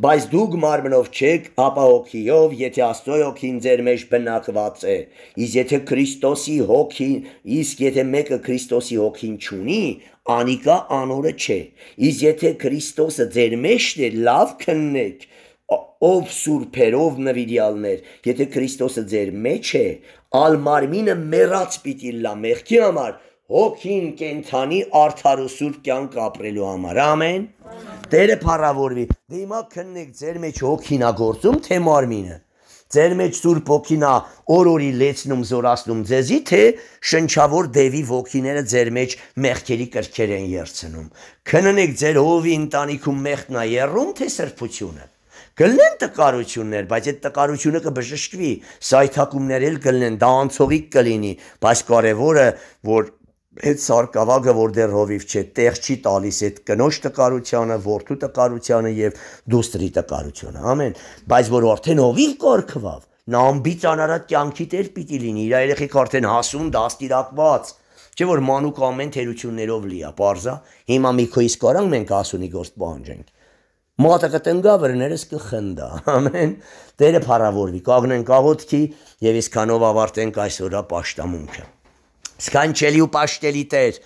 Բայց դու գմարմնով չեք, ապա օքիով, եթե Աստծո օքին ձեր մեջ բնակված է։ Իսկ եթե Քրիստոսի հոգին, իսկ եթե մեկը Քրիստոսի հոգին չունի, անիկա անորը չէ։ Իսկ եթե Քրիստոսը ձեր մեջ է, լավ քննեք, ով սուրբերով նվիրյալներ, եթե Քրիստոսը ձեր մեջ է, ալ մարմինը մեռած պիտի լա մեղքի համար, հոգին կենթանի արդար ու սուրբ կյանք ապրելու համար։ Ամեն։ Տերը փառավորվի։ Դե հիմա քննեք ձեր մեջ հոգին ա գործում թե մարմինը։ Ձեր մեջ Սուրբ Հոգին ա օր-օրի լեցնում, զորացնում ձեզի, թե շնչավոր դևի ոգիները ձեր մեջ մեղքերի կրքեր են երցնում։ Քննեք ձեր հովի ընտանիքում մեղքն ա երրում, թե սրբությունը։ Գլնեն տկարություններ, բայց այդ տկարությունը կբժշկվի, սայթակումներ էլ գլնեն, դա անցողիկ կլինի, բայց կարևորը, որ այդ սարկավագը, որ դեռ հովիվ չէ, տեղ չի տալիս այդ կնոջ տկարությանը, որդու տկարությանը եւ դուստրի տկարությունը, ամեն, բայց որ արդեն հովիվ կորքվավ, նա ամբից անարատ կյանքի տեր պիտի լինի, իր երեխիք արդեն հասուն, դաստիրակված, չէ որ մանուկ ամեն թերություններով լիա, parza, հիմա մի քույս կարանք մենք ասունի գործ պահանջենք մատը կտնգա վրներս կխնդա, ամեն, տերը պարավորվի, կաղնենք աղոտքի և իսկանով ավարտենք այսօրա պաշտամունքը։ Սկանչելի ու պաշտելի տեր,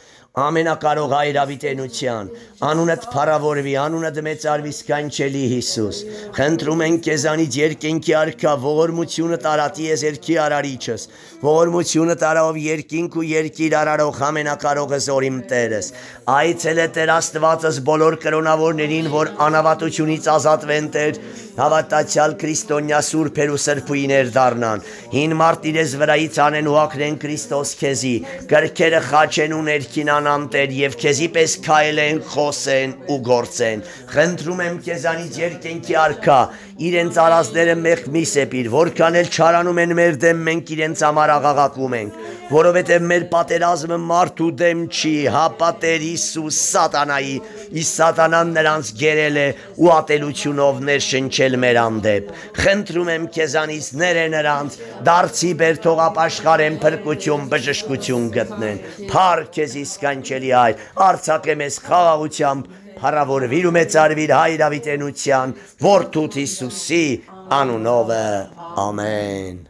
ամենակարող հայրավիտենության, անունդ փառավորվի, անունդ մեծարվի սքանչելի Հիսուս։ Խնդրում ենք քեզանից երկինքի արքա ողորմությունը տարածի ես երկի արարիչս, ողորմությունը տարավ երկինք ու երկիր արարող ամենակարողս օրիմ Տերս։ Այցել է Տեր Աստվածս բոլոր կրոնավորներին, որ անավատությունից ազատվեն Տեր, հավատացյալ քրիստոնյա սուրբեր ու սրբույներ դառնան։ Հին մարտ իրենց վրայից անեն ու ակրեն Քրիստոս քեզի, գրքերը խաչեն ու ներքինան անանտեր եւ քեզի պես քայլեն, խոսեն ու գործեն։ Խնդրում եմ քեզանից երկենքի արքա, իրենց արածները մեղք մի սեպիր, որքան էլ չարանում են մեր դեմ, մենք իրենց համար աղաղակում ենք որովհետև մեր պատերազմը մարդու դեմ չի, հապատեր Հիսուս սատանայի, իսկ սատանան նրանց գերել է ու ատելությունով ներշնչել մեր անդեպ։ Խնդրում եմ քեզանից ները նրանց, դարձի բեր թող ապաշխարեն փրկություն, բժշկություն գտնեն։ Փառք քեզ իսկանչելի այ, արցակե մեզ խաղաղությամբ, փառավորվիր ու մեծարվիր հայրավիտենության, որդուդ Հիսուսի անունով։ Ամեն։